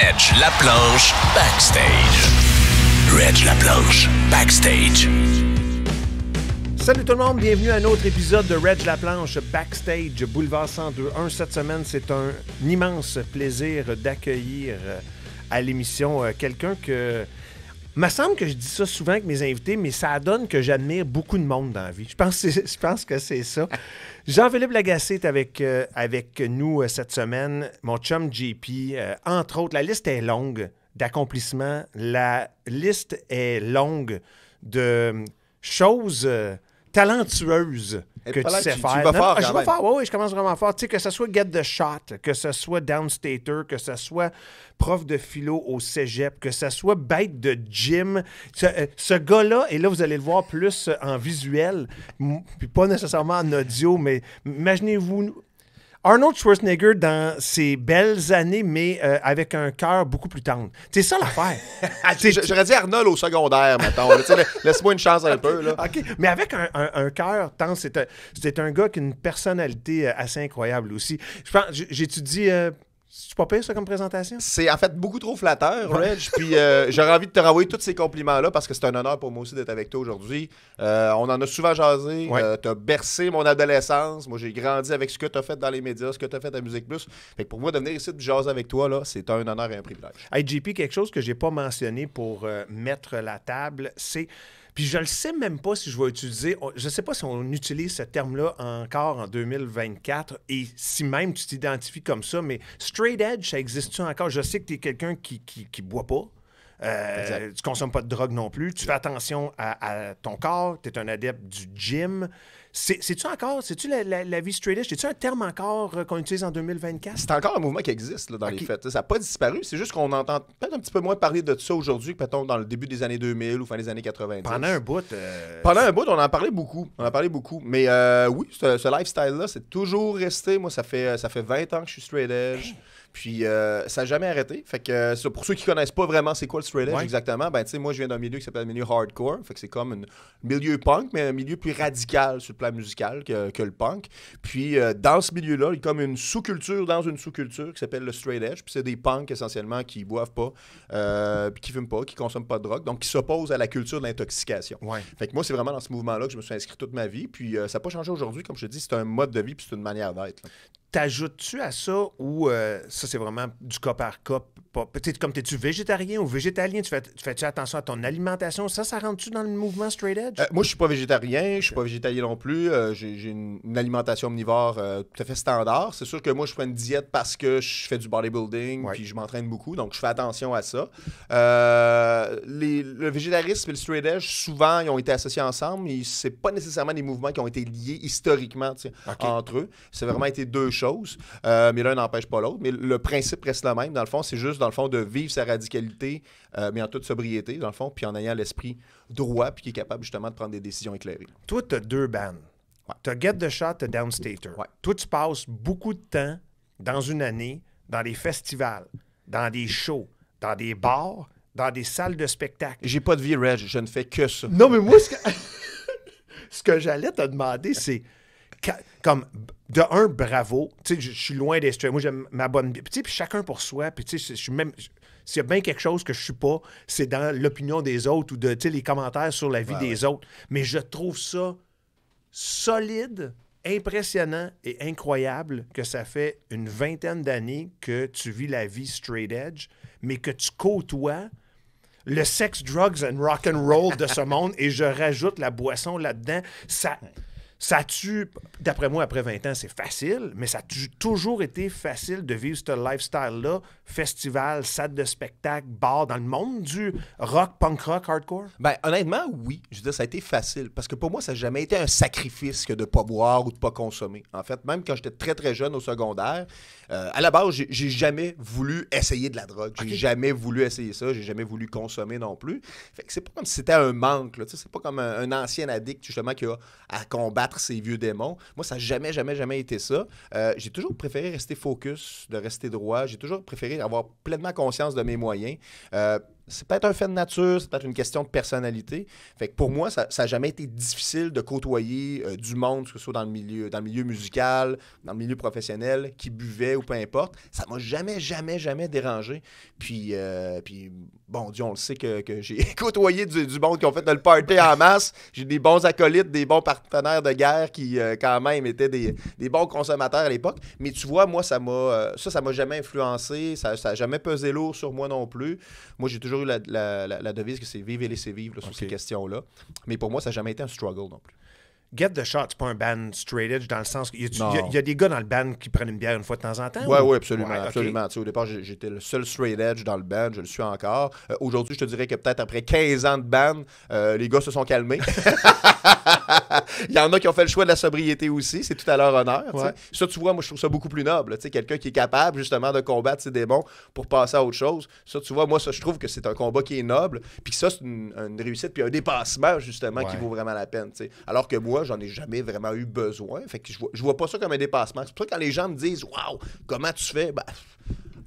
Reg La Planche Backstage. Reg La Backstage. Salut tout le monde, bienvenue à un autre épisode de Reg La Planche Backstage Boulevard 102.1. Cette semaine, c'est un immense plaisir d'accueillir euh, à l'émission euh, quelqu'un que me semble que je dis ça souvent avec mes invités, mais ça donne que j'admire beaucoup de monde dans la vie. Je pense, je pense que c'est ça. Jean-Philippe Lagacé est avec, euh, avec nous euh, cette semaine. Mon chum JP, euh, entre autres, la liste est longue d'accomplissements. La liste est longue de choses talentueuses que tu sais faire. je vais faire, je commence vraiment fort. Tu sais, que ce soit get the shot, que ce soit downstater, que ce soit prof de philo au cégep, que ce soit bête de gym. Ce, euh, ce gars-là, et là, vous allez le voir plus euh, en visuel, puis pas nécessairement en audio, mais imaginez-vous Arnold Schwarzenegger dans ses belles années, mais euh, avec un cœur beaucoup plus tendre. C'est ça l'affaire. Ah, j'aurais dit Arnold au secondaire, mettons. Laisse-moi une chance un peu. mais avec un, cœur tendre, c'est un, gars qui a une personnalité euh, assez incroyable aussi. J'étudie euh, c'est pas pire, ça, comme présentation? C'est en fait beaucoup trop flatteur, Reg. puis euh, j'aurais envie de te renvoyer tous ces compliments-là parce que c'est un honneur pour moi aussi d'être avec toi aujourd'hui. Euh, on en a souvent jasé. Euh, t'as bercé mon adolescence. Moi, j'ai grandi avec ce que t'as fait dans les médias, ce que t'as fait à Musique Plus. Fait que pour moi, de venir ici de jaser avec toi, là, c'est un honneur et un privilège. Hey, quelque chose que j'ai pas mentionné pour mettre la table, c'est puis je ne sais même pas si je vais utiliser, je sais pas si on utilise ce terme-là encore en 2024 et si même tu t'identifies comme ça, mais straight edge, ça existe-tu encore? Je sais que tu es quelqu'un qui, qui, boit pas. Euh, tu consommes pas de drogue non plus. Tu fais attention à, à ton corps. Tu es un adepte du gym. C'est-tu encore, c'est-tu la, vie straight edge? C'est-tu un terme encore euh, qu'on utilise en 2024? C'est encore un mouvement qui existe dans les faits. Ça n'a pas disparu. C'est juste qu'on entend peut-être un petit peu moins parler de ça aujourd'hui que peut-être dans le début des années 2000 ou fin des années 90. Pendant un bout. Euh, Pendant un bout, on en parlait beaucoup. On en parlait beaucoup. Mais euh, oui, ce, lifestyle-là, c'est toujours resté. Moi, ça fait, ça fait 20 ans que je suis straight edge. Puis euh, ça n'a jamais arrêté. Fait que euh, pour ceux qui connaissent pas vraiment c'est quoi le straight edge exactement, ben tu sais, moi je viens d'un milieu qui s'appelle le milieu hardcore. Fait que c'est comme un milieu punk, mais un milieu plus radical sur le plan musical que, le punk. Puis euh, dans ce milieu-là, il y a comme une sous-culture dans une sous-culture qui s'appelle le straight edge. Puis c'est des punks essentiellement qui boivent pas, qui ne qui fument pas, qui consomment pas de drogue, donc qui s'opposent à la culture de l'intoxication. Fait que moi, c'est vraiment dans ce mouvement-là que je me suis inscrit toute ma vie. Puis ça n'a pas changé aujourd'hui. Comme je te dis, c'est un mode de vie, puis c'est une manière d'être. T'ajoutes-tu à ça ou euh, ça, c'est vraiment du cas par cas, Peut-être comme t'es-tu végétarien ou végétalien, tu fais, tu fais attention à ton alimentation? Ça, ça rentre-tu dans le mouvement straight edge? Euh, moi, je suis pas végétarien, je suis pas végétalien non plus. Euh, j'ai, une, alimentation omnivore euh, tout à fait standard. C'est sûr que moi, je prends une diète parce que je fais du bodybuilding et puis je m'entraîne beaucoup, donc je fais attention à ça. le végétarisme et le straight edge, souvent, ils ont été associés ensemble, mais c'est pas nécessairement des mouvements qui ont été liés historiquement entre eux. C'est vraiment été deux choses, mais l'un n'empêche pas l'autre. Mais le principe reste le même. Dans le fond, c'est juste dans le fond, de vivre sa radicalité, euh, mais en toute sobriété, dans le fond, puis en ayant l'esprit droit, puis qui est capable justement de prendre des décisions éclairées. Toi, tu as deux bandes. Ouais. Tu as Get the Shot, tu as Downstater. Toi, tu passes beaucoup de temps dans une année dans des festivals, dans des shows, dans des bars, dans des salles de spectacle. J'ai pas de vie, Reg, je ne fais que ça. Non, mais moi, ce que, ce que j'allais te demander, c'est comme de un bravo tu sais je suis loin des moi j'aime ma bonne tu sais chacun pour soi puis tu sais je suis même s'il y a bien quelque chose que je suis pas c'est dans l'opinion des autres ou de tu sais les commentaires sur la vie des autres mais je trouve ça solide impressionnant et incroyable que ça fait une vingtaine d'années que tu vis la vie straight edge mais que tu côtoies le sex drugs and rock and roll de ce monde et je rajoute la boisson là-dedans ça ça tue, d'après moi, après 20 ans, c'est facile, mais ça a toujours été facile de vivre ce lifestyle-là, festival, salle de spectacle, bar, dans le monde du rock, punk rock, hardcore? Ben, honnêtement, oui. Je veux dire, ça a été facile, parce que pour moi, ça n'a jamais été un sacrifice que de ne pas boire ou de ne pas consommer. En fait, même quand j'étais très, très jeune au secondaire, euh, à la base, j'ai, jamais voulu essayer de la drogue. J'ai jamais voulu essayer ça. J'ai jamais voulu consommer non plus. c'est pas comme si c'était un manque. Ce c'est pas comme un, ancien addict, justement, qui a à combattre ses vieux démons. Moi, ça n'a jamais, jamais, jamais été ça. Euh, j'ai toujours préféré rester focus, de rester droit. J'ai toujours préféré avoir pleinement conscience de mes moyens. Euh, c'est peut-être un fait de nature, c'est peut-être une question de personnalité. Fait que pour moi, ça n'a jamais été difficile de côtoyer euh, du monde, que ce soit dans le, milieu, dans milieu musical, dans le milieu professionnel, qui buvait ou peu importe. Ça m'a jamais, jamais, jamais dérangé. Puis, euh, puis bon Dieu, on le sait que, j'ai côtoyé du, monde qui ont fait de le party en masse. J'ai des bons acolytes, des bons partenaires de guerre qui, euh, quand même, étaient des, bons consommateurs à l'époque. Mais tu vois, moi, ça m'a ça, ça m'a jamais influencé, ça n'a jamais pesé lourd sur moi non plus. Moi, j'ai toujours la, devise que c'est vivre et laisser vivre sur ces questions-là. Mais pour moi, ça n'a jamais été un struggle non plus. Get the Shot, c'est pas un band straight edge dans le sens qu'il y, a des gars dans le band qui prennent une bière une fois de temps en temps. Oui, oui, absolument. Au départ, j'étais le seul straight edge dans le band, je le suis encore. Euh, aujourd'hui, je te dirais que peut-être après 15 ans de band, euh, les gars se sont calmés. Il y en a qui ont fait le choix de la sobriété aussi, c'est tout à leur honneur. Ça, tu vois, moi, je trouve ça beaucoup plus noble. Quelqu'un qui est capable justement de combattre ses démons pour passer à autre chose. Ça, tu vois, moi, ça, je trouve que c'est un combat qui est noble. Puis ça, c'est une, réussite, puis un dépassement justement qui vaut vraiment la peine. Alors que moi, j'en ai jamais vraiment eu besoin. Fait que je vois, vois pas ça comme un dépassement. C'est pour ça que quand les gens me disent, waouh, comment tu fais? Ben,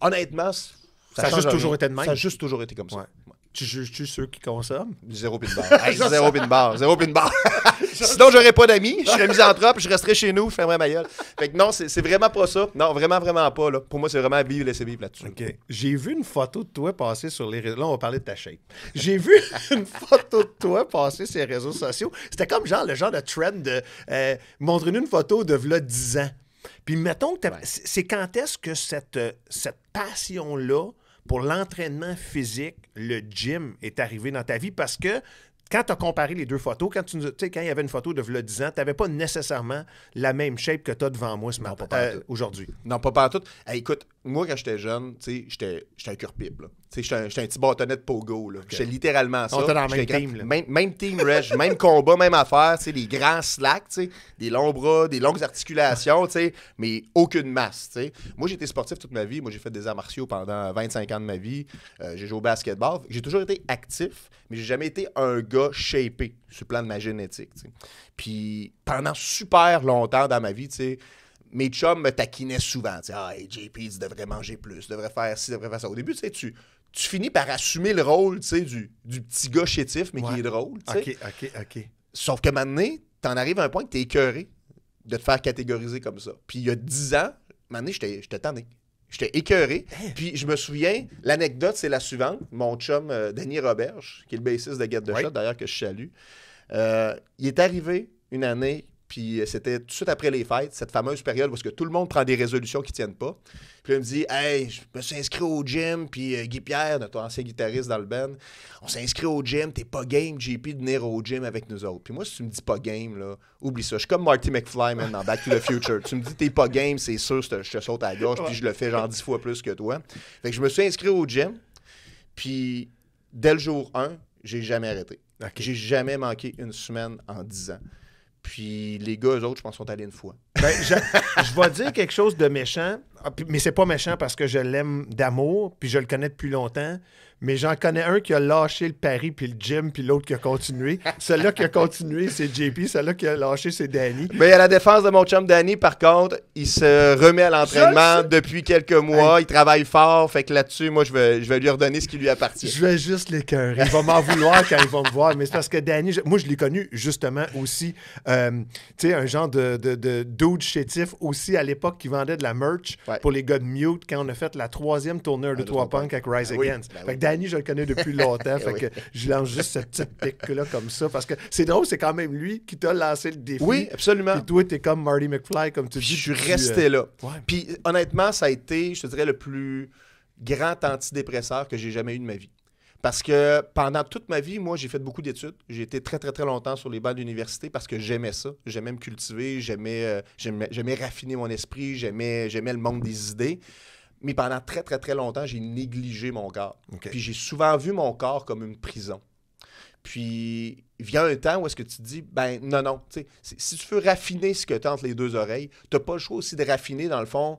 honnêtement, ça, a juste toujours été de même. Ça a juste toujours été comme ça. Tu juges-tu ceux qui consomment? Zéro pin bar. zéro pin bar. Zéro pin bar. Sinon, j'aurais pas d'amis. Je serais misanthrope. Je resterais chez nous. Je fermerais ma gueule. Fait que non, c'est vraiment pas ça. Non, vraiment, vraiment pas. Pour moi, c'est vraiment vivre, laisser vivre là-dessus. J'ai vu une photo de toi passer sur les réseaux. Là, on va parler de ta shape. J'ai vu une photo de toi passer sur les réseaux sociaux. C'était comme genre le genre de trend de euh, montrer une photo de v'là 10 ans. Puis mettons que c'est quand est-ce que cette, euh, cette passion-là pour l'entraînement physique, le gym est arrivé dans ta vie parce que quand tu as comparé les deux photos, quand tu quand il y avait une photo de v'là 10 ans, tu n'avais pas nécessairement la même shape que tu as devant moi ce matin, euh, aujourd'hui. Non, pas partout. écoute, moi, quand j'étais jeune, j'étais un J'étais un, un petit bâtonnet de pogo. Là. J'étais littéralement ça. On était même team. Même, team, même combat, même affaire. Des grands slacks, des longs bras, des longues articulations, mais aucune masse. sais Moi, j'étais sportif toute ma vie. Moi, j'ai fait des arts martiaux pendant 25 ans de ma vie. Euh, j'ai joué au basketball. J'ai toujours été actif, mais j'ai jamais été un gars shapé sur le plan de ma génétique. Puis pendant super longtemps dans ma vie, tu mes chums me taquinaient souvent. ah, JP, tu devrais manger plus, tu faire ci, devrait faire ça. Au début, tu tu, tu finis par assumer le rôle, tu sais, du, petit gars chétif, mais qui est drôle, tu sais. OK, OK, OK. Sauf que maintenant, t'en arrives à un point que t'es écœuré de te faire catégoriser comme ça. Puis il y a 10 ans, maintenant, j'étais tanné. J'étais écœuré. Hein? Puis je me souviens, l'anecdote, c'est la suivante. Mon chum, euh, Danny Roberge, qui est le bassiste de Get de Shot, d'ailleurs, que je salue, euh, il est arrivé une année puis euh, c'était tout de suite après les fêtes, cette fameuse période où que tout le monde prend des résolutions qui ne tiennent pas. Puis il me dit Hey, je me suis inscrit au gym, puis euh, Guy Pierre, notre ancien guitariste dans le band, on s'est inscrit au gym, t'es pas game, JP, de venir au gym avec nous autres. Puis moi, si tu me dis pas game, là, oublie ça. Je suis comme Marty McFly, man, dans Back to the Future. tu me dis t'es pas game, c'est sûr, je te saute à gauche puis je le fais genre dix fois plus que toi. Fait que je me suis inscrit au gym, puis dès le jour 1, j'ai jamais arrêté. J'ai jamais manqué une semaine en dix ans. Puis les gars, eux autres, je pense, sont allés une fois. Ben, je, je, vais dire quelque chose de méchant, ah, mais c'est pas méchant parce que je l'aime d'amour, puis je le connais depuis longtemps mais j'en connais un qui a lâché le pari puis le gym, puis l'autre qui a continué. Celui-là qui a continué, c'est JP. Celui-là qui a lâché, c'est Danny. Mais à la défense de mon chum Danny, par contre, il se remet à l'entraînement depuis quelques mois. Il travaille fort. Fait que là-dessus, moi, je vais, je lui redonner ce qui lui appartient. Je vais juste l'écœurer. Il va m'en vouloir quand il va me voir. Mais c'est parce que Danny, moi, je l'ai connu justement aussi, euh, tu sais, un genre de, de, de dude chétif aussi à l'époque qui vendait de la merch pour les gars de Mute quand on a fait la troisième tournée de 3 Punk avec ben Rise Against. Ben Annie, je le connais depuis longtemps. Eh fait que je lance juste cette petite pique-là comme ça. Parce que c'est drôle, c'est quand même lui qui t'a lancé le défi. Oui, absolument. Et toi, t'es comme Marty McFly, comme tu dis. Je suis euh, resté là. Puis honnêtement, ça a été, je te dirais, le plus grand antidépresseur que j'ai jamais eu de ma vie. Parce que pendant toute ma vie, moi, j'ai fait beaucoup d'études. J'ai été très, très, très longtemps sur les bancs d'université parce que j'aimais ça. J'aimais me cultiver, j'aimais, euh, j'aimais, raffiner mon esprit, j'aimais, j'aimais le monde des idées. Mais pendant très, très, très longtemps, j'ai négligé mon corps. Puis j'ai souvent vu mon corps comme une prison. Puis vient un temps où est-ce que tu te dis, ben non, non, si tu veux raffiner ce que tu entre les deux oreilles, tu n'as pas le choix aussi de raffiner, dans le fond,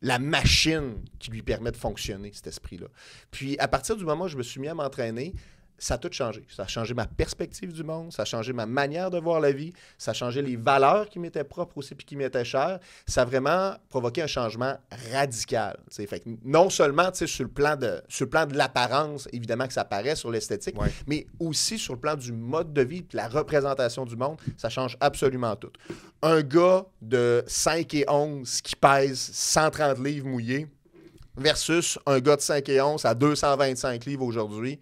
la machine qui lui permet de fonctionner, cet esprit-là. Puis à partir du moment où je me suis mis à m'entraîner, ça a tout changé. Ça a changé ma perspective du monde, ça a changé ma manière de voir la vie, ça a changé les valeurs qui m'étaient propres aussi puis qui m'étaient chères. Ça a vraiment provoqué un changement radical. Fait non seulement sur le plan de sur plan de l'apparence, évidemment que ça paraît sur l'esthétique, mais aussi sur le plan du mode de vie, de la représentation du monde, ça change absolument tout. Un gars de 5 et 11 qui pèse 130 livres mouillés versus un gars de 5 et 11 à 225 livres aujourd'hui,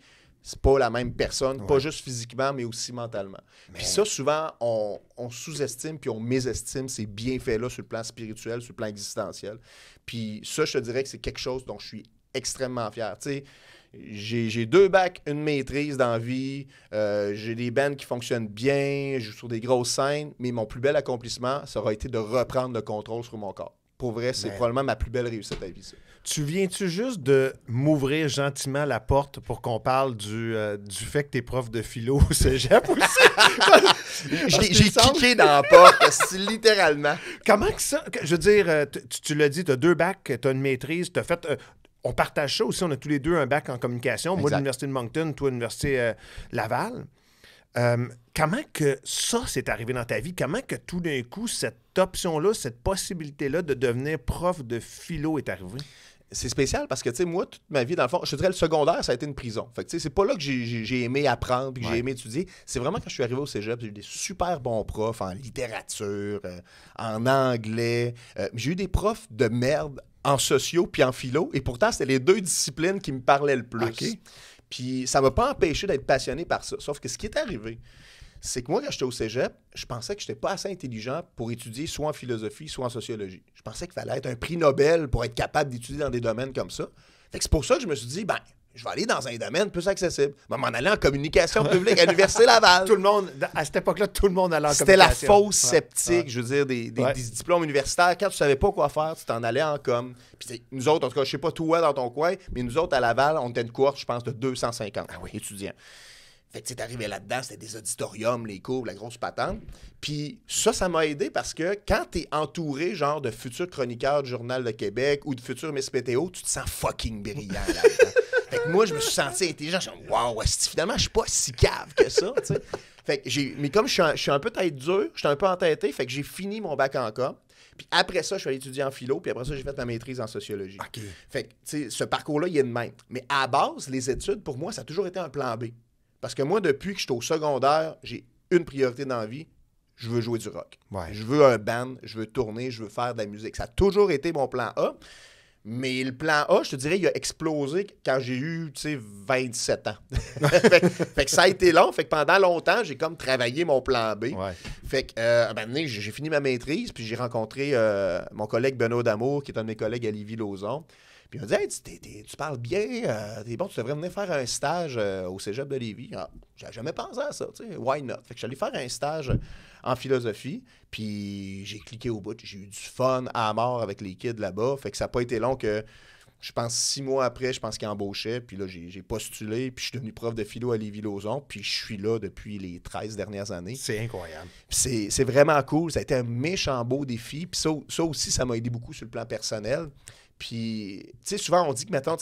c'est pas la même personne, pas juste physiquement, mais aussi mentalement. Puis ça, souvent, on, sous-estime puis on mésestime ces bienfaits-là sur le plan spirituel, sur le plan existentiel. Puis ça, je te dirais que c'est quelque chose dont je suis extrêmement fier. Tu sais, j'ai deux bacs, une maîtrise dans vie, euh, j'ai des bandes qui fonctionnent bien, je joue sur des grosses scènes, mais mon plus bel accomplissement, ça aura été de reprendre le contrôle sur mon corps. Pour vrai, c'est probablement ma plus belle réussite à vie. Tu viens-tu juste de m'ouvrir gentiment la porte pour qu'on parle du, euh, fait que t'es prof de philo au cégep aussi? J'ai kické dans la porte, littéralement. Comment que ça? Je veux dire, euh, tu, l'as dit, t'as deux bacs, t'as une maîtrise, t'as fait... Euh, on partage ça aussi, on a tous les deux un bac en communication. Moi, l'Université de Moncton, toi, l'Université Laval. Euh, comment que ça s'est arrivé dans ta vie? Comment que tout d'un coup, cette option-là, cette possibilité-là de devenir prof de philo est arrivée? c'est spécial parce que, tu sais, moi, toute ma vie, dans le fond, je te dirais, le secondaire, ça a été une prison. Fait que, tu sais, c'est pas là que j'ai aimé apprendre puis que j'ai aimé étudier. C'est vraiment quand je suis arrivé au cégep, j'ai eu des super bons profs en littérature, euh, en anglais. Euh, j'ai eu des profs de merde en sociaux puis en philo. Et pourtant, c'était les deux disciplines qui me parlaient le plus. Puis ça m'a pas empêché d'être passionné par ça. Sauf que ce qui est arrivé, c'est que moi, quand j'étais au cégep, je pensais que je n'étais pas assez intelligent pour étudier soit en philosophie, soit en sociologie. Je pensais qu'il fallait être un prix Nobel pour être capable d'étudier dans des domaines comme ça. c'est pour ça que je me suis dit, ben, je vais aller dans un domaine plus accessible. Je vais m'en aller en communication publique à l'Université Laval. Tout le monde, à cette époque-là, tout le monde allait en communication. C'était la fausse sceptique, je veux dire, des, diplômes universitaires. Quand tu savais pas quoi faire, tu t'en allais en com. Puis nous autres, en tout cas, je sais pas toi dans ton coin, mais nous autres à Laval, on était une cohorte, je pense, de 250 ah oui. étudiants. Fait que tu arrivé là-dedans, c'était des auditoriums, les cours, la grosse patente. Puis ça, ça m'a aidé parce que quand tu es entouré, genre, de futurs chroniqueurs du Journal de Québec ou de futurs Miss tu te sens fucking brillant là dedans hein. Fait que moi, je me suis senti intelligent. Je me suis dit, wow, finalement, je suis pas si cave que ça, Fait que j'ai, mais comme je suis, un, peu tête dure, je suis un peu entêté, fait que j'ai fini mon bac en com. Puis après ça, je suis allé étudier en philo, puis après ça, j'ai fait ma maîtrise en sociologie. Fait que, ce parcours-là, il est de même. Mais à base, les études, pour moi, ça a toujours été un plan B. Parce que moi, depuis que je suis au secondaire, j'ai une priorité dans la vie, je veux jouer du rock. Je veux un band, je veux tourner, je veux faire de la musique. Ça a toujours été mon plan A. Mais le plan A, je te dirais, il a explosé quand j'ai eu, tu sais, 27 ans. fait, ça a été long. Fait que pendant longtemps, j'ai comme travaillé mon plan B. Fait que, euh, j'ai fini ma maîtrise, puis j'ai rencontré euh, mon collègue Benoît Damour, qui est un de mes collègues à Lévis-Lauzon. Puis il m'a dit tu parles bien, euh, bon, tu devrais venir faire un stage au cégep de Lévis. Ah, je n'avais jamais pensé à ça, tu sais, why not? Fait que j'allais faire un stage en philosophie. Puis j'ai cliqué au bout. J'ai eu du fun à mort avec les kids là-bas. Fait que ça n'a pas été long que je pense six mois après, je pense qu'ils embauchaient, Puis là, j'ai postulé, puis je suis devenu prof de philo à Lévis-Lauzon. Puis je suis là depuis les 13 dernières années. C'est incroyable. C'est vraiment cool. Ça a été un méchant beau défi. Puis ça, aussi, ça m'a aidé beaucoup sur le plan personnel. Puis, tu sais, souvent, on dit que maintenant,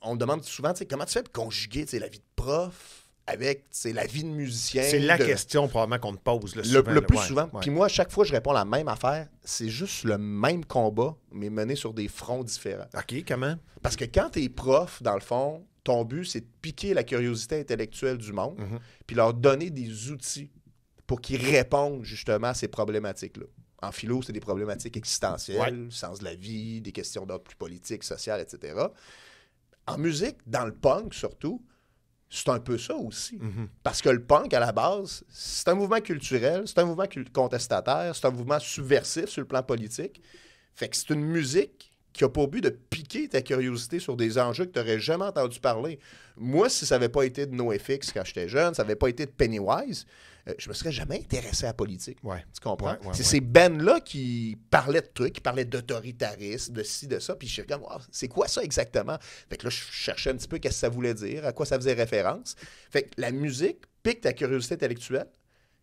on me demande souvent, tu sais, comment tu fais pour conjuguer, tu sais, la vie de prof avec c'est la vie de musicien. C'est la question probablement qu'on te pose le, plus souvent. Puis moi, à chaque fois, je réponds la même affaire. C'est juste le même combat, mais mené sur des fronts différents. OK, comment? Parce que quand tu es prof, dans le fond, ton but, c'est de piquer la curiosité intellectuelle du monde, mhm. puis leur donner des outils pour qu'ils répondent justement à ces problématiques-là. En philo, c'est des problématiques existentielles, sens de la vie, des questions d'ordre plus politique, social, etc. En musique, dans le punk surtout, c'est un peu ça aussi. Mhm. Parce que le punk, à la base, c'est un mouvement culturel, c'est un mouvement contestataire, c'est un mouvement subversif sur le plan politique. Fait que c'est une musique qui a pour but de piquer ta curiosité sur des enjeux que tu n'aurais jamais entendu parler. Moi, si ça n'avait pas été de NoFX quand j'étais jeune, ça n'avait pas été de Pennywise, euh, je me serais jamais intéressé à la politique. Tu comprends? c'est ces Ben-là qui parlaient de trucs, qui parlaient d'autoritarisme, de ci, de ça. Puis je suis comme, c'est quoi ça exactement? Fait que là, je cherchais un petit peu qu'est-ce que ça voulait dire, à quoi ça faisait référence. Fait que la musique pique ta curiosité intellectuelle.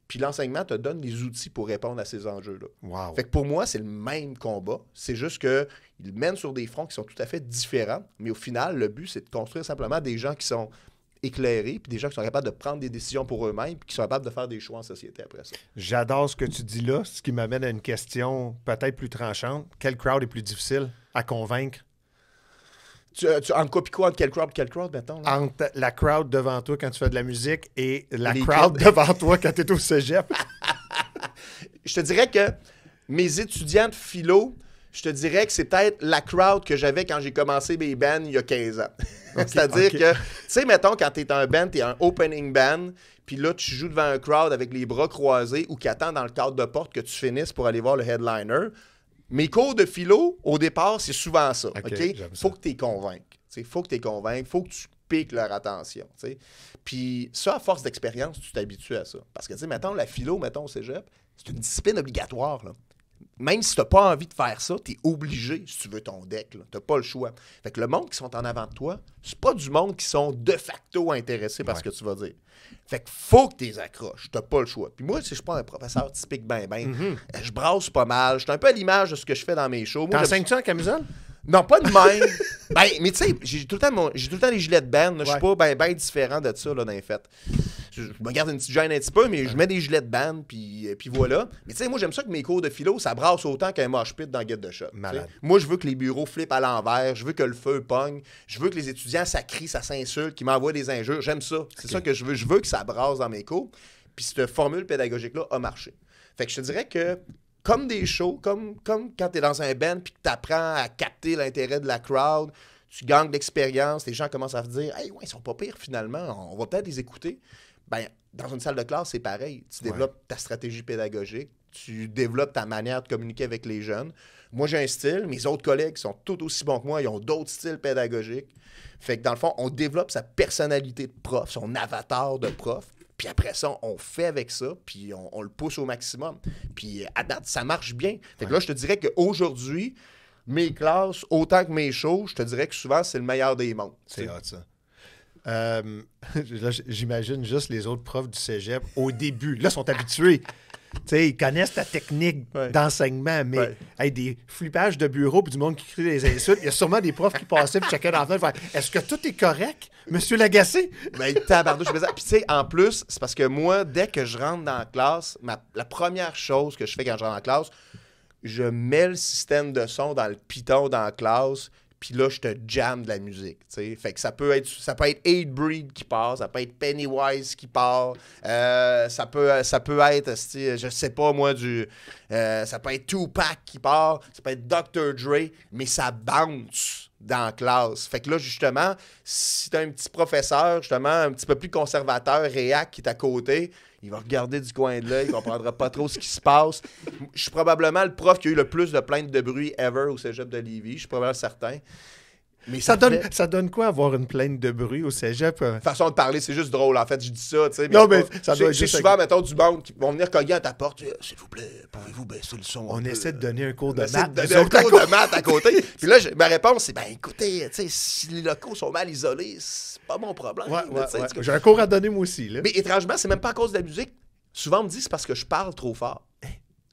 Puis l'enseignement te donne les outils pour répondre à ces enjeux-là. Fait que pour moi, c'est le même combat. C'est juste qu'ils mènent sur des fronts qui sont tout à fait différents. Mais au final, le but, c'est de construire simplement des gens qui sont éclairés, puis des gens qui sont capables de prendre des décisions pour eux-mêmes, puis qui sont capables de faire des choix en société après ça. J'adore ce que tu dis là, ce qui m'amène à une question peut-être plus tranchante. Quel crowd est plus difficile à convaincre? Tu, euh, tu, entre quoi quoi, entre quel crowd, quel crowd, mettons? Entre la crowd devant toi quand tu fais de la musique et la crowd devant toi quand tu es au cégep. Je te dirais que mes étudiants de philo, je te dirais que c'est peut-être la crowd que j'avais quand j'ai commencé mes bands il y a 15 ans. C'est-à-dire que, tu sais, mettons, quand t'es un band, t'es un opening band, puis là, tu joues devant un crowd avec les bras croisés ou qui attend dans le cadre de porte que tu finisses pour aller voir le headliner. Mes cours de philo, au départ, c'est souvent ça. OK? Faut que tu convainques. Il faut que tu convainques. Faut que tu piques leur attention. sais. Puis ça, à force d'expérience, tu t'habitues à ça. Parce que, tu sais, mettons, la philo, mettons, au cégep, c'est une discipline obligatoire. Là même si tu n'as pas envie de faire ça, tu es obligé si tu veux ton deck. Tu n'as pas le choix. Fait que le monde qui sont en avant de toi, c'est pas du monde qui sont de facto intéressés par ce que tu vas dire. Fait que faut que tu les accroches. Tu pas le choix. Puis moi, si je suis pas un professeur typique ben ben, mhm. euh, je brasse pas mal. Je suis un peu à l'image de ce que je fais dans mes shows. tenseignes 500 en camisole? Non, pas de même. ben, mais tu sais, j'ai tout, le temps tout les gilets de bande. Je suis pas ben ben différent de ça là, dans les fêtes je, me garde une petite gêne un petit peu, mais je mets des gilets de bande, puis, euh, puis voilà. Mais tu sais, moi, j'aime ça que mes cours de philo, ça brasse autant qu'un mosh pit dans Guette de malade Moi, je veux que les bureaux flippent à l'envers, je veux que le feu pogne, je veux que les étudiants, ça crie, ça s'insulte, qu'ils m'envoient des injures. J'aime ça. C'est ça que je veux. Je veux que ça brasse dans mes cours. Puis cette formule pédagogique-là a marché. Fait que je te dirais que comme des shows, comme, comme quand tu es dans un band puis que tu apprends à capter l'intérêt de la crowd, tu gagnes de l'expérience, les gens commencent à se dire Hey, ouais, ils sont pas pires finalement, on va peut-être les écouter ben, dans une salle de classe, c'est pareil. Tu développes ta stratégie pédagogique, tu développes ta manière de communiquer avec les jeunes. Moi, j'ai un style, mes autres collègues sont tout aussi bons que moi, ils ont d'autres styles pédagogiques. Fait que dans le fond, on développe sa personnalité de prof, son avatar de prof. Puis après ça, on fait avec ça, puis on, le pousse au maximum. Puis à date, ça marche bien. Fait que là, je te dirais qu'aujourd'hui, mes classes, autant que mes shows, je te dirais que souvent, c'est le meilleur des mondes. C'est ça. Euh, j'imagine juste les autres profs du cégep au début. Là, ils sont habitués. ils connaissent la technique d'enseignement, mais des flippages de bureau puis du monde qui crie des insultes. Il y a sûrement des profs qui passaient et chacun d'entre eux Est-ce que tout est correct, Monsieur Lagacé Mais ben, je Puis, en plus, c'est parce que moi, dès que je rentre dans la classe, la première chose que je fais quand je rentre dans la classe, je mets le système de son dans le piton dans la classe, puis là, je te jam de la musique. Fait que ça peut être ça peut être Aid Breed qui part, ça peut être Pennywise qui part, euh, ça, peut, ça peut être, je sais pas moi, du euh, ça peut être Tupac qui part, ça peut être Dr. Dre, mais ça bounce dans la classe. Fait que là, justement, si t'as un petit professeur, justement, un petit peu plus conservateur, réac qui est à côté, il va regarder du coin de l'œil, il comprendra pas trop ce qui se passe. Je suis probablement le prof qui a eu le plus de plaintes de bruit ever au cégep de Lévis. Je suis probablement certain. Mais ça, donne, ça donne quoi avoir une plainte de bruit au cégep? Euh? Façon de parler, c'est juste drôle, en fait. Je dis ça, tu sais. Non, mais ça doit souvent, mettons, du monde qui vont venir cogner à ta porte. Euh, s'il vous plaît, pouvez-vous baisser le son? On essaie de donner un cours de maths. un cours de maths à côté. Puis là, ma réponse, c'est ben écoutez, si les locaux sont mal isolés, c'est pas mon problème. J'ai un cours à donner, moi aussi. Mais étrangement, c'est même pas à cause de la musique. Souvent, on me dit c'est parce que je parle trop fort.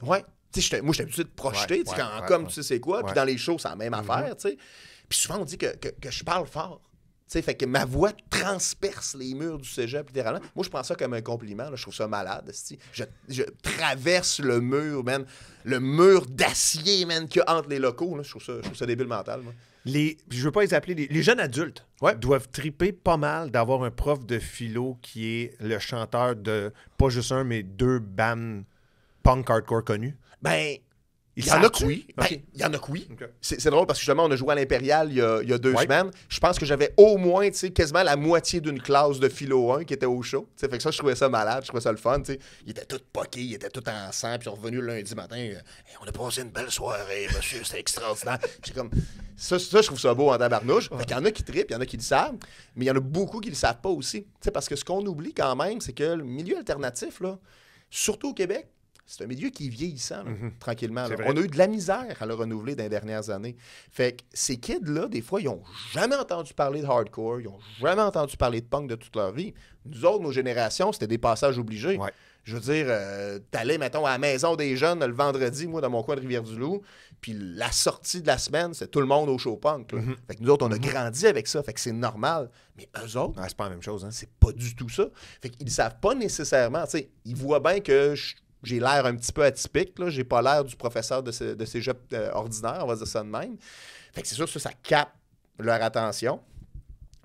Ouais. T'sais, moi, j'étais habitué de projeter, comme tu sais c'est quoi. Puis dans les shows, c'est la même mhm. affaire, tu sais. Puis souvent, on dit que, je parle fort. sais, fait que ma voix transperce les murs du cégep, littéralement. Moi, je prends ça comme un compliment. Je trouve ça malade. Je, je, traverse le mur, man. Le mur d'acier, man, qu'il y a entre les locaux. Je, trouve ça, débile mental. Moi. Les, je veux pas les appeler les, jeunes adultes ouais. doivent triper pas mal d'avoir un prof de philo qui est le chanteur de pas juste un, mais deux bands punk hardcore connus. Ben, il y, en a qui oui. Ben, il y en a qui oui. C'est drôle parce que justement, on a joué à l'Impérial il, y a deux semaines. Je pense que j'avais au moins quasiment la moitié d'une classe de philo 1 qui était au show. sais, fait que ça, je trouvais ça malade, je trouvais ça le fun. Ils étaient tous poqués, ils étaient tous ensemble. puis ils sont revenus lundi matin. Euh, on a passé une belle soirée, monsieur, c'était extraordinaire. comme. Ça, je trouve ça beau en tabarnouche. il y en a qui tripent, il y en a qui le savent, mais il y en a beaucoup qui le savent pas aussi. sais parce que ce qu'on oublie quand même, c'est que le milieu alternatif, là, surtout au Québec, c'est un milieu qui est vieillissant, mhm. tranquillement. On a eu de la misère à le renouveler dans les dernières années. Fait que ces kids-là, des fois, ils n'ont jamais entendu parler de hardcore, ils n'ont jamais entendu parler de punk de toute leur vie. Nous autres, nos générations, c'était des passages obligés. Je veux dire, tu euh, t'allais, mettons, à la maison des jeunes le vendredi, moi, dans mon coin de Rivière-du-Loup, puis la sortie de la semaine, c'est tout le monde au show punk. Mhm. Fait que nous autres, on a mhm. grandi avec ça, fait que c'est normal. Mais eux autres, ouais, c'est pas la même chose. Hein. C'est pas du tout ça. Fait qu'ils savent pas nécessairement, tu sais, ils voient bien que j'ai l'air un petit peu atypique. Là. J'ai pas l'air du professeur de, ces de euh, ordinaires, on va dire ça de même. Fait que c'est sûr que ça, ça capte leur attention.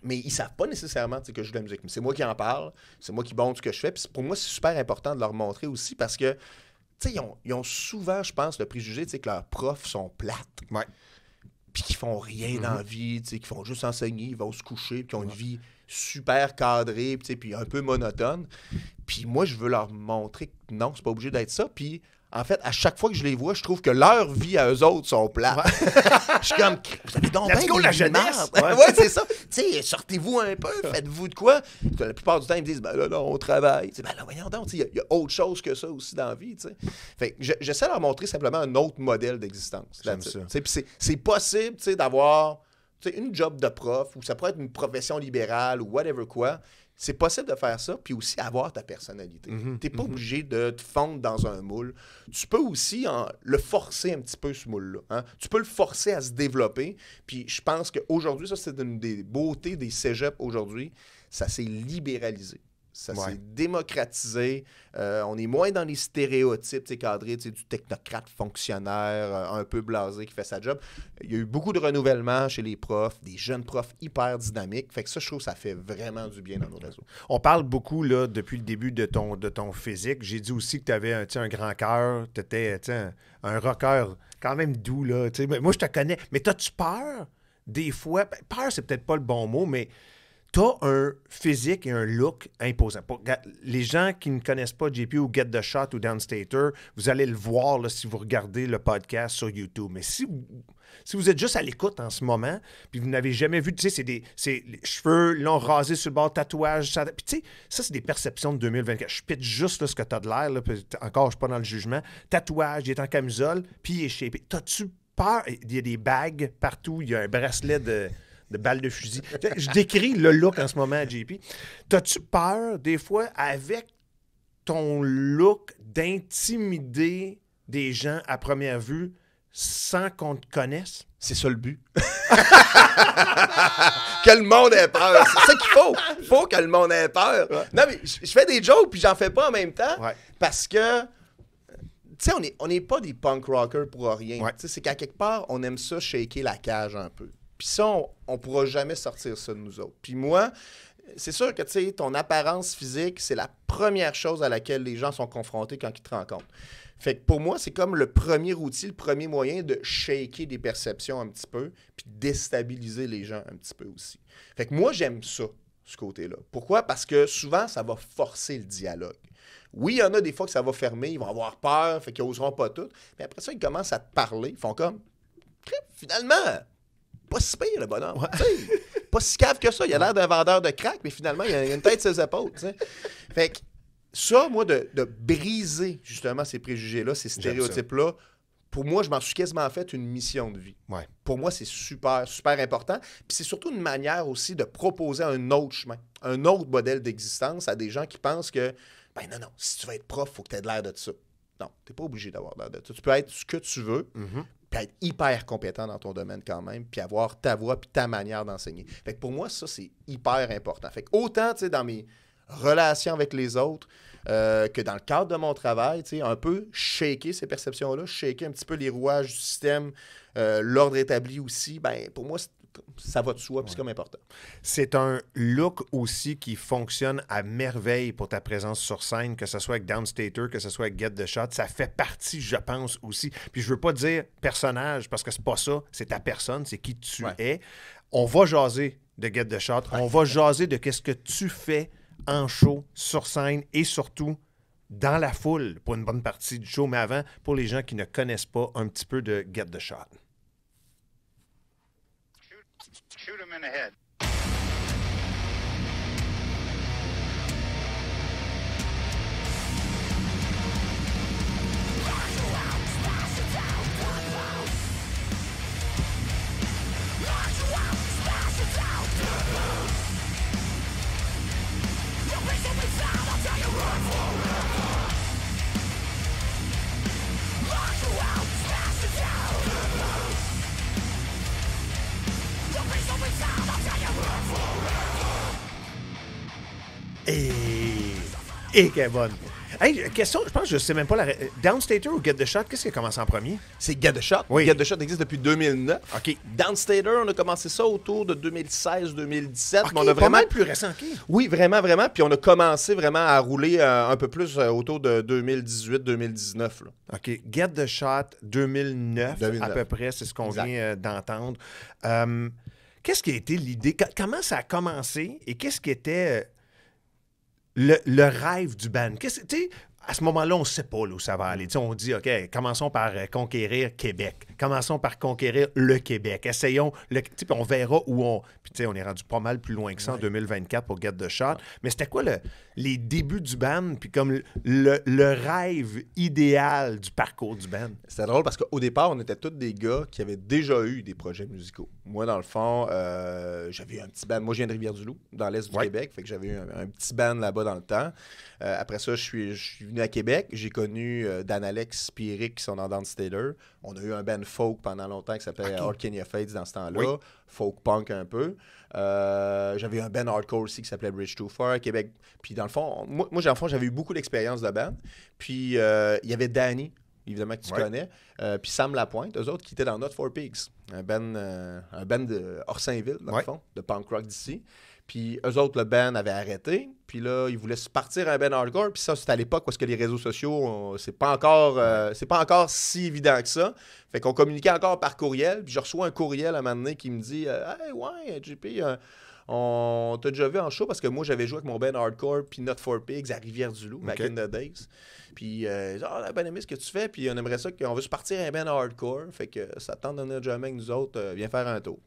Mais ils savent pas nécessairement que je joue de la musique. Mais c'est moi qui en parle, c'est moi qui montre ce que je fais. Puis pour moi, c'est super important de leur montrer aussi parce que, tu sais, ils ont, souvent, je pense, le préjugé, que leurs profs sont plates. Puis qu'ils font rien dans la mm-hmm. vie, qu'ils font juste enseigner, ils vont se coucher, puis qu'ils ont une vie super cadrée, puis un peu monotone. Puis moi, je veux leur montrer que non, c'est pas obligé d'être ça. Puis en fait, à chaque fois que je les vois, je trouve que leur vie à eux autres sont plates. je suis comme, vous avez donc bien la jeunesse. ouais, c'est ça. Tu sais, sortez-vous un peu, faites-vous de quoi. la plupart du temps, ils me disent, ben là, on travaille. ben là, voyons donc, il y, a autre chose que ça aussi dans la vie. T'sais. Fait j'essaie de leur montrer simplement un autre modèle d'existence. C'est possible d'avoir une job de prof ou ça pourrait être une profession libérale ou whatever quoi c'est possible de faire ça, puis aussi avoir ta personnalité. Mhm, tu n'es pas mhm. obligé de te fondre dans un moule. Tu peux aussi le forcer un petit peu, ce moule-là. Hein. Tu peux le forcer à se développer. Puis je pense qu'aujourd'hui, ça, c'est une des beautés des cégeps aujourd'hui. Ça s'est libéralisé. Ça s'est démocratisé. Euh, on est moins dans les stéréotypes t'sais, cadrés t'sais, du technocrate fonctionnaire euh, un peu blasé qui fait sa job. Il y a eu beaucoup de renouvellement chez les profs, des jeunes profs hyper dynamiques. Fait que ça, je trouve, ça fait vraiment du bien dans nos réseaux. On parle beaucoup là, depuis le début de ton, de ton physique. J'ai dit aussi que tu avais un, un grand cœur, tu étais un, un rocker quand même doux. Là, moi, je te connais. Mais as-tu peur des fois? Ben, peur, c'est peut-être pas le bon mot, mais t'as un physique et un look imposant. les gens qui ne connaissent pas JP ou Get the Shot ou Downstater, vous allez le voir si vous regardez le podcast sur YouTube. Mais si vous, êtes juste à l'écoute en ce moment, puis vous n'avez jamais vu, tu sais, c'est des les cheveux longs rasés sur le bord, tatouage, ça, tu sais, ça, c'est des perceptions de 2024. Je pète juste ce que t'as de l'air, encore, je suis pas dans le jugement. Tatouage, il est en camisole, puis il est shapé. T'as-tu peur? Il y a des bagues partout, il y a un bracelet de de balles de fusil. Je décris le look en ce moment à JP. T'as-tu peur, des fois, avec ton look, d'intimider des gens à première vue sans qu'on te connaisse? C'est ça le but. que le monde ait peur. C'est ça qu'il faut. Il faut que le monde ait peur. Non, mais je fais des jokes puis j'en fais pas en même temps. Parce que, euh, tu sais, on n'est pas des punk rockers pour rien. C'est qu'à quelque part, on aime ça shaker la cage un peu. Puis ça, on, ne pourra jamais sortir ça de nous autres. Puis moi, c'est sûr que, tu sais, ton apparence physique, c'est la première chose à laquelle les gens sont confrontés quand ils te rencontrent. Fait que pour moi, c'est comme le premier outil, le premier moyen de shaker des perceptions un petit peu, puis déstabiliser les gens un petit peu aussi. Fait que moi, j'aime ça, ce côté-là. Pourquoi? Parce que souvent, ça va forcer le dialogue. Oui, il y en a des fois que ça va fermer, ils vont avoir peur, fait qu'ils n'oseront pas tout. Mais après ça, ils commencent à te parler, ils font comme, finalement, pas si pire, le bonhomme. Pas si cave que ça. Il a l'air d'un vendeur de crack, mais finalement, il a, a une tête de ses épaules. Fait ça, moi, de, briser justement ces préjugés-là, ces stéréotypes-là, pour moi, je m'en suis quasiment fait une mission de vie. Pour moi, c'est super, super important. Puis c'est surtout une manière aussi de proposer un autre chemin, un autre modèle d'existence à des gens qui pensent que, ben non, non, si tu veux être prof, il faut que tu aies de l'air de ça. Non, tu n'es pas obligé d'avoir l'air de ça. Tu peux être ce que tu veux, mm-hmm puis être hyper compétent dans ton domaine quand même, puis avoir ta voix, puis ta manière d'enseigner. Fait que pour moi, ça, c'est hyper important. Fait que autant, tu sais, dans mes relations avec les autres, euh, que dans le cadre de mon travail, tu sais, un peu shaker ces perceptions-là, shaker un petit peu les rouages du système, euh, l'ordre établi aussi, ben pour moi, c'est ça va de soi, puis c'est comme important. C'est un look aussi qui fonctionne à merveille pour ta présence sur scène, que ce soit avec Downstater, que ce soit avec Get the Shot. Ça fait partie, je pense, aussi. Puis je veux pas dire personnage, parce que c'est pas ça. C'est ta personne, c'est qui tu es. On va jaser de Get the Shot. On va jaser de qu'est-ce que tu fais en show, sur scène et surtout dans la foule pour une bonne partie du show. Mais avant, pour les gens qui ne connaissent pas un petit peu de Get the Shot. shoot him in the head. et qu'elle Hey, question, je pense que je sais même pas la. Downstater ou Get the Shot, qu'est-ce qui a commencé en premier C'est Get the Shot. Oui. Get the Shot existe depuis 2009. OK. Downstater, on a commencé ça autour de 2016-2017. Okay, vraiment. Pas mal plus récent, OK. Oui, vraiment, vraiment. Puis on a commencé vraiment à rouler euh, un peu plus euh, autour de 2018-2019. OK. Get the Shot 2009, à peu près, c'est ce qu'on vient euh, d'entendre. qu'est-ce qui a été l'idée Comment ça a commencé et qu'est-ce qui était le, rêve du band. Qu'est-ce, que à ce moment-là, on ne sait pas où ça va aller. on dit, OK, commençons par euh, conquérir Québec. Commençons par conquérir le Québec. Essayons, le, on verra où on... Puis on est rendu pas mal plus loin que ça en 2024 pour Get the Shot. Mais c'était quoi les débuts du band, puis comme le, rêve idéal du parcours du band? C'était drôle parce qu'au départ, on était tous des gars qui avaient déjà eu des projets musicaux. Moi, dans le fond, euh, j'avais un petit band. Moi, je viens de Rivière-du-Loup, dans l'est du Québec, fait que j'avais eu un, petit band là-bas dans le temps. Euh, après ça, je suis à Québec, j'ai connu euh, Dan Alex Pierrick qui sont dans Dan Taylor. On a eu un band folk pendant longtemps qui s'appelait okay. Fates dans ce temps-là. Folk punk un peu. Euh, j'avais un band hardcore aussi qui s'appelait Bridge Too Far, Québec. Puis dans le fond, moi, moi j'avais eu beaucoup d'expérience de band. Puis euh, il y avait Danny, évidemment que tu connais, puis Sam Lapointe, eux autres qui étaient dans Not Four Pigs, un band, un band de dans le fond, de punk rock d'ici. Puis eux autres, le band avait arrêté. Puis là, ils voulaient partir un band hardcore. Puis ça, c'était à l'époque parce que les réseaux sociaux, c'est pas encore euh, c'est pas encore si évident que ça. Fait qu'on communiquait encore par courriel. Puis je reçois un courriel à un moment donné qui me dit euh, ouais, JP, euh, on t'a déjà vu en show parce que moi, j'avais joué avec mon band hardcore puis Not for Pigs à Rivière-du-Loup, days. Puis, euh, oh, Ah, ben aimé ce que tu fais, puis on aimerait ça qu'on veut se partir un band hardcore. Fait que ça tente de venir jamais nous autres, viens faire un tour.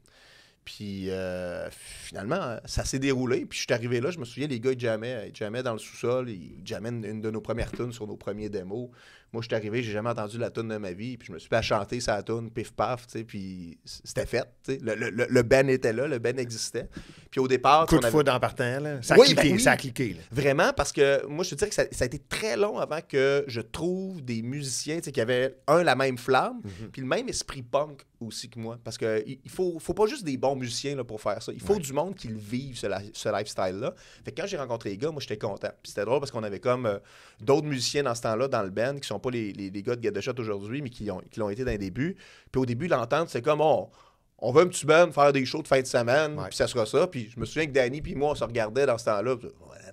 Puis euh, finalement, ça s'est déroulé. Puis je suis arrivé là, je me souviens, les gars, ils jamais dans le sous-sol, ils jamais une, de nos premières tunes sur nos premiers démos. Moi, je suis arrivé, j'ai jamais entendu la tune de ma vie, puis je me suis pas chanté sa tune, pif paf, tu sais, puis c'était fait. Tu sais. Le, ben était là, le ben existait. Puis au départ. Coup de foudre en partant, là. Ça a cliqué, ben ça a cliqué. Vraiment, parce que moi, je te dire que ça, a été très long avant que je trouve des musiciens tu sais, qui avaient, un, la même flamme, mhm. puis le même esprit punk aussi que moi. Parce que il faut, faut pas juste des bons musiciens là, pour faire ça. Il faut du monde qui le vive, ce, lifestyle-là. Fait que quand j'ai rencontré les gars, moi, j'étais content. Puis c'était drôle parce qu'on avait comme euh, d'autres musiciens dans ce temps-là, dans le band, qui sont pas les, les, de gars de Shot aujourd'hui, mais qui, ont, qui l'ont été d'un début. Puis au début, l'entente, c'est comme on, oh, on veut un petit band faire des shows de fin de semaine, puis ça sera ça. Puis je me souviens que Danny puis moi, on se regardait dans ce temps-là. Hein.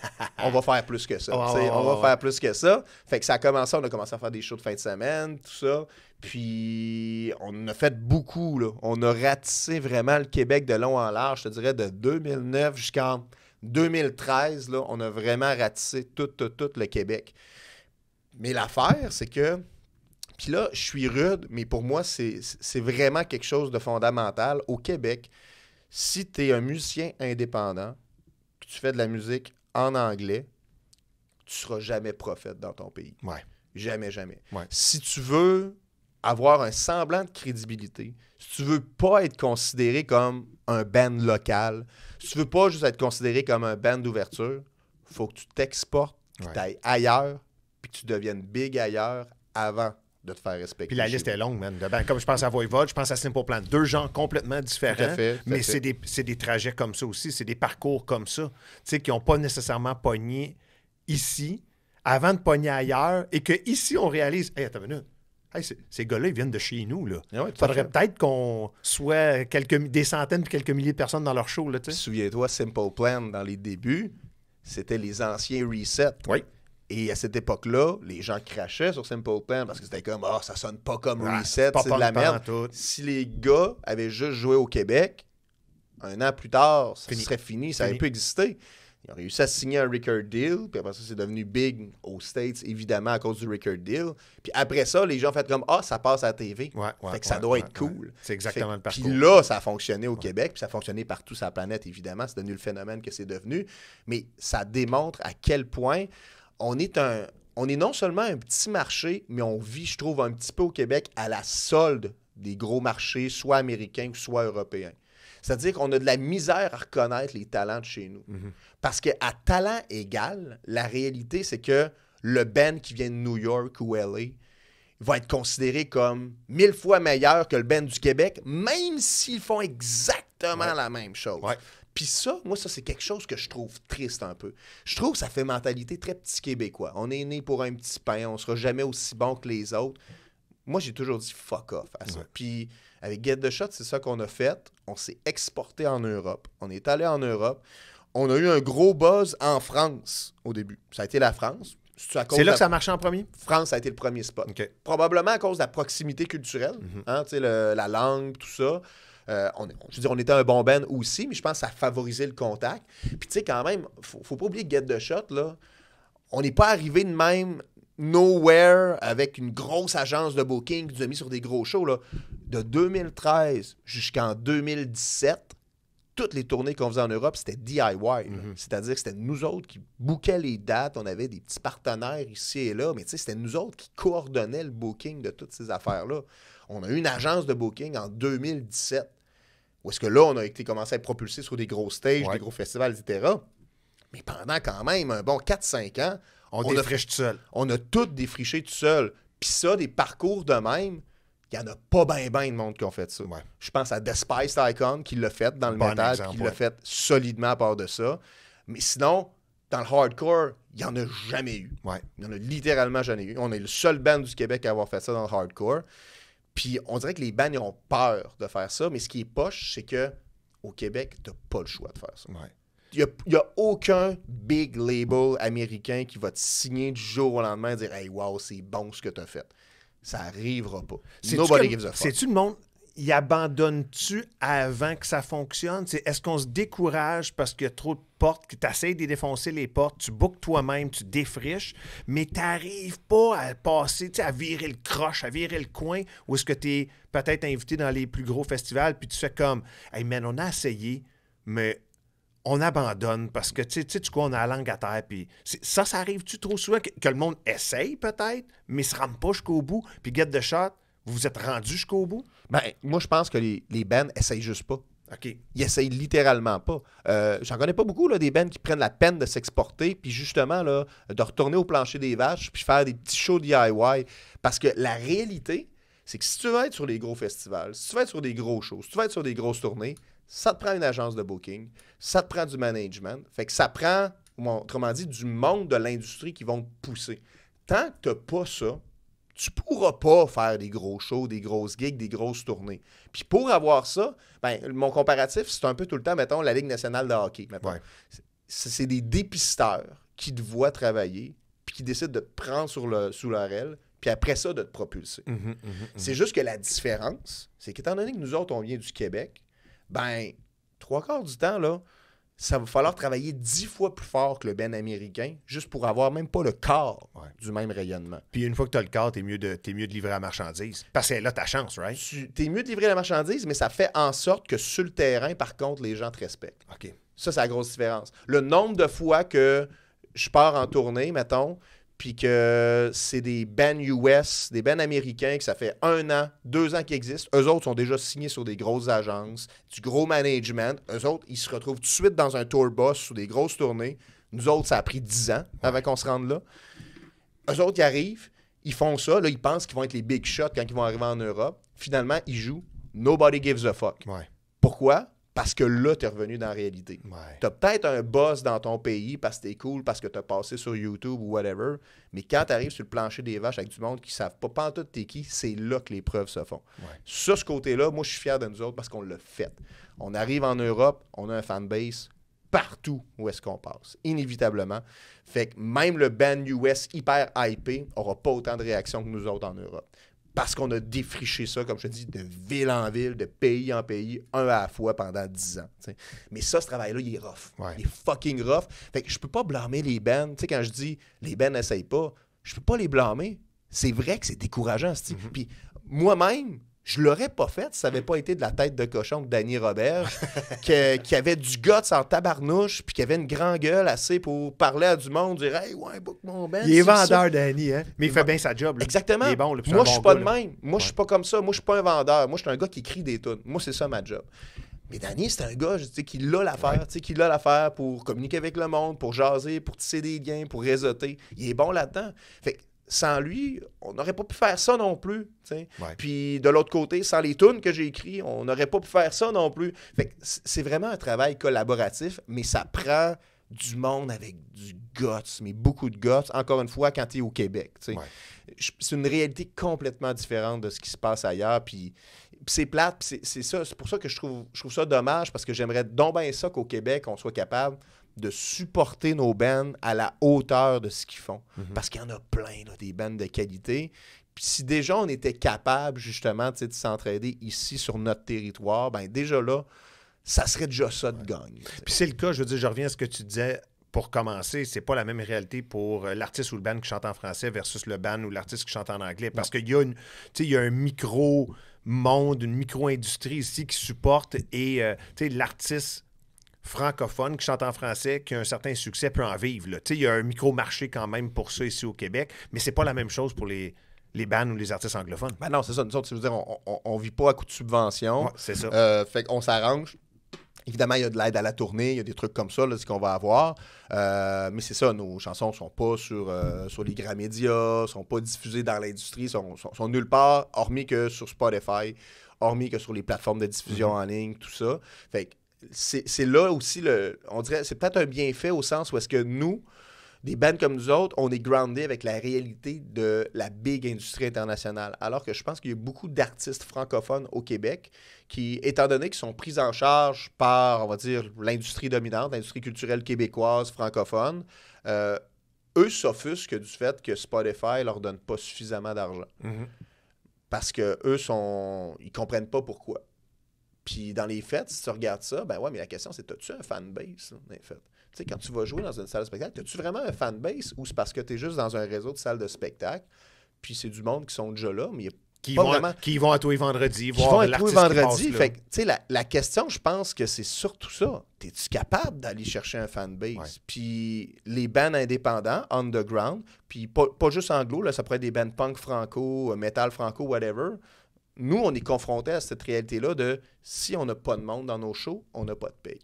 on va faire plus que ça. on va faire plus que ça. Fait que ça a commencé, on a commencé à faire des shows de fin de semaine, tout ça. Puis on a fait beaucoup. Là. On a ratissé vraiment le Québec de long en large, je te dirais, de 2009 jusqu'en 2013. Là, on a vraiment ratissé tout, tout, tout le Québec. Mais l'affaire, c'est que. Puis là, je suis rude, mais pour moi, c'est vraiment quelque chose de fondamental. Au Québec, si tu es un musicien indépendant, que tu fais de la musique en anglais, tu seras jamais prophète dans ton pays. Ouais. Jamais, jamais. Si tu veux avoir un semblant de crédibilité, si tu veux pas être considéré comme un band local, si tu veux pas juste être considéré comme un band d'ouverture, faut que tu t'exportes, que tu ailles ailleurs, que tu deviennes big ailleurs avant de te faire respecter. Puis la liste est longue, man. comme je pense à Voivode, je pense à Simple Plan. Deux gens complètement différents. mais c'est des, trajets comme ça aussi, c'est des parcours comme ça, tu sais, qui n'ont pas nécessairement pogné ici avant de pogner ailleurs et que ici on réalise, hey, attends une minute. ces gars-là, ils viennent de chez nous. Là. Eh Faudrait peut-être qu'on soit quelques, des centaines puis quelques milliers de personnes dans leur show. Souviens-toi, Simple Plan, dans les débuts, c'était les anciens resets. Oui. Et à cette époque-là, les gens crachaient sur Simple Plan parce que c'était comme Ah, oh, ça sonne pas comme ah, Reset, c'est de la merde. Si les gars avaient juste joué au Québec, un an plus tard, ça serait fini, ça aurait pu exister. Ils ont réussi à signer un record deal, puis après ça, c'est devenu big aux States, évidemment, à cause du record deal. Puis après ça, les gens ont fait comme Ah, oh, ça passe à la TV. fait que ça doit être cool. C'est exactement le parcours. Puis là, ça a fonctionné au Québec, puis ça a fonctionné partout sur la planète, évidemment. C'est devenu le phénomène que c'est devenu. Mais ça démontre à quel point on est un. On est non seulement un petit marché, mais on vit, je trouve, un petit peu au Québec à la solde des gros marchés, soit américains, soit européens. C'est-à-dire qu'on a de la misère à reconnaître les talents de chez nous. Mhm. parce que Parce qu'à talent égal, la réalité, c'est que le Ben qui vient de New York ou LA va être considéré comme mille fois meilleur que le Ben du Québec, même s'ils font exactement la même chose. Puis ça, moi, ça, c'est quelque chose que je trouve triste un peu. Je trouve que ça fait mentalité très petit québécois. On est né pour un petit pain, on sera jamais aussi bon que les autres. Moi, j'ai toujours dit fuck off à ça. Puis avec Get the Shot, c'est ça qu'on a fait. On s'est exporté en Europe. On est allé en Europe. On a eu un gros buzz en France au début. Ça a été la France. C'est là que ça marchait en premier? France a été le premier spot. Probablement à cause de la proximité culturelle, mhm. hein, la langue, tout ça. Euh, on, je veux dire, on était un bon band aussi, mais je pense que ça favorisait le contact. Puis tu sais, quand même, faut, faut pas oublier que Get the Shot, là, on n'est pas arrivé de même nowhere avec une grosse agence de booking qui nous a mis sur des gros shows. De 2013 jusqu'en 2017, toutes les tournées qu'on faisait en Europe, c'était DIY. Mm-hmm. C'est-à-dire que c'était nous autres qui bouquaient les dates. On avait des petits partenaires ici et là, mais c'était nous autres qui coordonnaient le booking de toutes ces affaires-là. On a eu une agence de booking en 2017. Où est-ce que là, on a été commencé à être propulsé sur des gros stages, des gros festivals, etc. Mais pendant quand même un bon 4-5 ans, on, a, tout seul. On a tout défriché tout seul. Puis ça, des parcours de même, il n'y en a pas bien ben de monde qui ont fait ça. Je pense à Despised Icon qui l'a fait dans le métal, qui l'a fait solidement à part de ça. Mais sinon, dans le hardcore, il n'y en a jamais eu. Il n'y en a littéralement jamais eu. On est le seul band du Québec à avoir fait ça dans le hardcore. Puis on dirait que les bands, ont peur de faire ça, mais ce qui est poche, c'est que au Québec, t'as pas le choix de faire ça. Il y a, aucun big label américain qui va te signer du jour au lendemain et dire Hey, wow, c'est bon ce que tu as fait. Ça arrivera pas. Nobody gives a fuck. C'est-tu le monde y abandonnes-tu avant que ça fonctionne? est-ce qu'on se décourage parce qu'il y a trop de portes, que tu essaies de défoncer les portes, tu boucles toi-même, tu défriches, mais tu n'arrives pas à passer, à virer le croche, à virer le coin, ou est-ce que tu es peut-être invité dans les plus gros festivals, puis tu fais comme, hey man, on a essayé, mais on abandonne parce que, tu sais, tu quoi, on a la langue à terre. Puis ça, ça arrive-tu trop souvent que, le monde essaye peut-être, mais se rampe pas jusqu'au bout, puis get the shot? Vous vous êtes rendu jusqu'au bout? Ben, moi, je pense que les, les bands essayent juste pas. OK. Ils essayent littéralement pas. Euh, j'en connais pas beaucoup là, des bands qui prennent la peine de s'exporter, puis justement là, de retourner au plancher des vaches, puis faire des petits shows DIY. Parce que la réalité, c'est que si tu veux être sur des gros festivals, si tu veux être sur des gros shows, si tu veux être sur des grosses tournées, ça te prend une agence de booking, ça te prend du management. Fait que ça prend, autrement dit, du monde de l'industrie qui vont te pousser. Tant que tu pas ça, tu pourras pas faire des gros shows, des grosses gigs, des grosses tournées. Puis pour avoir ça, ben, mon comparatif, c'est un peu tout le temps, mettons, la Ligue nationale de hockey. C'est des dépisteurs qui te voient travailler, puis qui décident de te prendre sur le, sous leur aile, puis après ça, de te propulser. Mmh, mmh, mmh, c'est juste que la différence, c'est qu'étant donné que nous autres, on vient du Québec, ben, trois quarts du temps, là, ça va falloir travailler dix fois plus fort que le ben américain juste pour avoir même pas le corps du même rayonnement. Puis une fois que tu as le corps, tu es, mieux de, es mieux de livrer la marchandise. Parce que là, t'as chance, right? Tu es mieux de livrer la marchandise, mais ça fait en sorte que sur le terrain, par contre, les gens te respectent. OK. Ça, c'est la grosse différence. Le nombre de fois que je pars en tournée, mettons, puis que c'est des bands US, des bands américains, que ça fait un an, deux ans qu'ils existent. Eux autres sont déjà signés sur des grosses agences, du gros management. Eux autres, ils se retrouvent tout de suite dans un tour bus, sur des grosses tournées. Nous autres, ça a pris dix ans avant qu'on se rende là. Eux autres, ils arrivent, ils font ça, là, ils pensent qu'ils vont être les big shots quand ils vont arriver en Europe. Finalement, ils jouent Nobody Gives a Fuck. Pourquoi? parce que là, tu es revenu dans la réalité. T'as Tu peut-être un boss dans ton pays parce que tu es cool, parce que tu as passé sur YouTube ou whatever, mais quand tu arrives sur le plancher des vaches avec du monde qui ne savent pas, pas tout t'es qui, c'est là que les preuves se font. Sur ce côté-là, moi, je suis fier de nous autres parce qu'on l'a fait. On arrive en Europe, on a un fanbase partout où est-ce qu'on passe, inévitablement. Fait que même le band US hyper hypé n'aura pas autant de réactions que nous autres en Europe parce qu'on a défriché ça, comme je te dis, de ville en ville, de pays en pays, un à la fois pendant dix ans. Mais ça, ce travail-là, il est rough. Il est fucking rough. Fait que je peux pas blâmer les bands. Tu sais, quand je dis les bands n'essayent pas, je peux pas les blâmer. C'est vrai que c'est décourageant, mm-hmm. Puis moi-même, je l'aurais pas fait si ça n'avait mm. pas été de la tête de cochon de Danny Robert, qui avait du guts en tabarnouche, puis qui avait une grande gueule assez pour parler à du monde, dire Hey, ouais, book mon ben. Il est vendeur, Danny, hein? mais il, fait bien sa job. Exactement. Il est bon, là, Moi, je suis pas de même. Moi, je je suis pas comme ça. Moi, je suis pas un vendeur. Moi, je suis un gars qui crie des tunes. Moi, c'est ça ma job. Mais Danny, c'est un gars je qui l'a l'affaire, sais, qui l'a l'affaire pour communiquer avec le monde, pour jaser, pour tisser des gains pour réseauter. Il est bon là-dedans. Fait sans lui, on n'aurait pas pu faire ça non plus. Puis de l'autre côté, sans les tunes que j'ai écrites, on n'aurait pas pu faire ça non plus. c'est vraiment un travail collaboratif, mais ça prend du monde avec du guts, mais beaucoup de guts, encore une fois, quand tu es au Québec. C'est une réalité complètement différente de ce qui se passe ailleurs. Puis c'est plate, c'est ça. C'est pour ça que je trouve, je trouve ça dommage, parce que j'aimerais donc bien ça qu'au Québec, on soit capable de supporter nos bands à la hauteur de ce qu'ils font. Mhm. Parce qu'il y en a plein, des bands de qualité. Puis si déjà on était capable, justement, de s'entraider ici sur notre territoire, ben déjà là, ça serait déjà ça de gagne. Puis c'est le cas, je veux dire, je reviens à ce que tu disais pour commencer, c'est pas la même réalité pour euh, l'artiste ou le band qui chante en français versus le band ou l'artiste qui chante en anglais. Parce qu'il y, a un micro-monde, une micro-industrie ici qui supporte et euh, l'artiste francophone qui chante en français, qui a un certain succès, peut en vivre. Il y a un micro-marché quand même pour ça ici au Québec, mais c'est pas la même chose pour les, les bands ou les artistes anglophones. Ben non, c'est ça. dire, on, on, vit pas à coup de subvention. c'est ça. Euh, fait qu'on s'arrange. Évidemment, il y a de l'aide à la tournée, il y a des trucs comme ça, qu'on va avoir. Euh, mais c'est ça, nos chansons sont pas sur, euh, sur les grands médias, sont pas diffusées dans l'industrie, sont, sont, nulle part, hormis que sur Spotify, hormis que sur les plateformes de diffusion mm-hmm. en ligne, tout ça. Fait c'est là aussi, le, on dirait, c'est peut-être un bienfait au sens où est-ce que nous, des bands comme nous autres, on est groundé avec la réalité de la big industrie internationale. Alors que je pense qu'il y a beaucoup d'artistes francophones au Québec qui, étant donné qu'ils sont pris en charge par, on va dire, l'industrie dominante, l'industrie culturelle québécoise, francophone, euh, eux s'offusquent du fait que Spotify leur donne pas suffisamment d'argent. Mm-hmm. Parce que eux sont. ils comprennent pas pourquoi. Puis dans les fêtes, si tu regardes ça, ben ouais, mais la question c'est as-tu un fanbase, base dans Tu sais, quand tu vas jouer dans une salle de spectacle, as-tu vraiment un fanbase ou c'est parce que tu es juste dans un réseau de salles de spectacle, puis c'est du monde qui sont déjà là, mais qui vont, vraiment... qui vont, à tous les vendredis, voir vont à tous les vendredis. tu sais, la, question, je pense que c'est surtout ça. Es-tu capable d'aller chercher un fanbase? Puis les bands indépendants, underground, puis pas, juste anglo, là, ça pourrait être des bands punk franco, euh, metal franco, whatever nous, on est confronté à cette réalité-là de si on n'a pas de monde dans nos shows, on n'a pas de paye.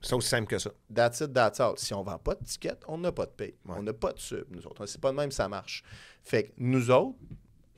C'est aussi simple que ça. That's it, that's all. Si on vend pas de tickets, on n'a pas de paye. On n'a pas de sub, nous autres. C'est pas de même, ça marche. Fait que nous autres,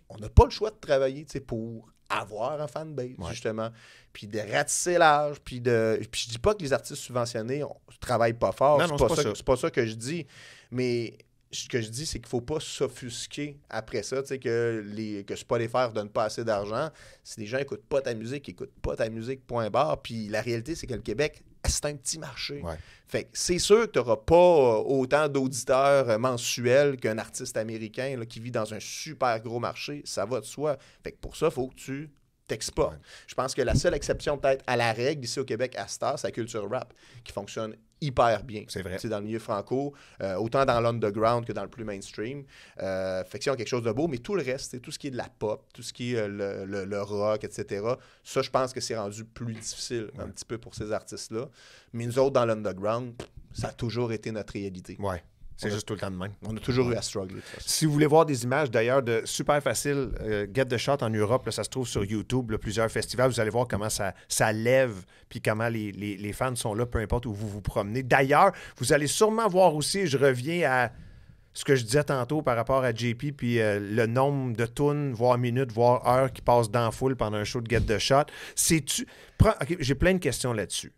on n'a pas le choix de travailler pour avoir un fanbase, justement. Puis de ratisser l'âge, puis de. Puis je dis pas que les artistes subventionnés ne travaillent pas fort. C'est pas, ça, C'est pas ça que je dis. Mais ce que je dis, c'est qu'il ne faut pas s'offusquer après ça, que, les, que Spotify ne donne pas assez d'argent. Si les gens n'écoutent pas ta musique, ils n'écoutent pas ta musique, point barre. Puis la réalité, c'est que le Québec, c'est un petit marché. Fait c'est sûr que tu n'auras pas euh, autant d'auditeurs euh, mensuels qu'un artiste américain qui vit dans un super gros marché. Ça va de soi. Fait pour ça, il faut que tu je pense que la seule exception peut-être à la règle ici au Québec à Star, c'est la culture rap qui fonctionne hyper bien. C'est vrai. dans le milieu franco, euh, autant dans l'underground que dans le plus mainstream. Euh, fait quelque chose de beau, mais tout le reste, tout ce qui est de la pop, tout ce qui est euh, le, rock, etc., ça, je pense que c'est rendu plus difficile un petit peu pour ces artistes-là. Mais nous autres, dans l'underground, ça a toujours été notre réalité. Ouais. C'est juste tout le temps de même. On a toujours eu à struggler. Si vous voulez voir des images d'ailleurs de super facile, euh, Get the Shot en Europe, ça se trouve sur YouTube, plusieurs festivals. Vous allez voir comment ça, ça lève, puis comment les, fans sont là, peu importe où vous vous promenez. D'ailleurs, vous allez sûrement voir aussi, je reviens à ce que je disais tantôt par rapport à JP, puis euh, le nombre de tunes, voire minutes, voire heures qui passent dans foule pendant un show de Get the Shot. J'ai plein de questions là-dessus.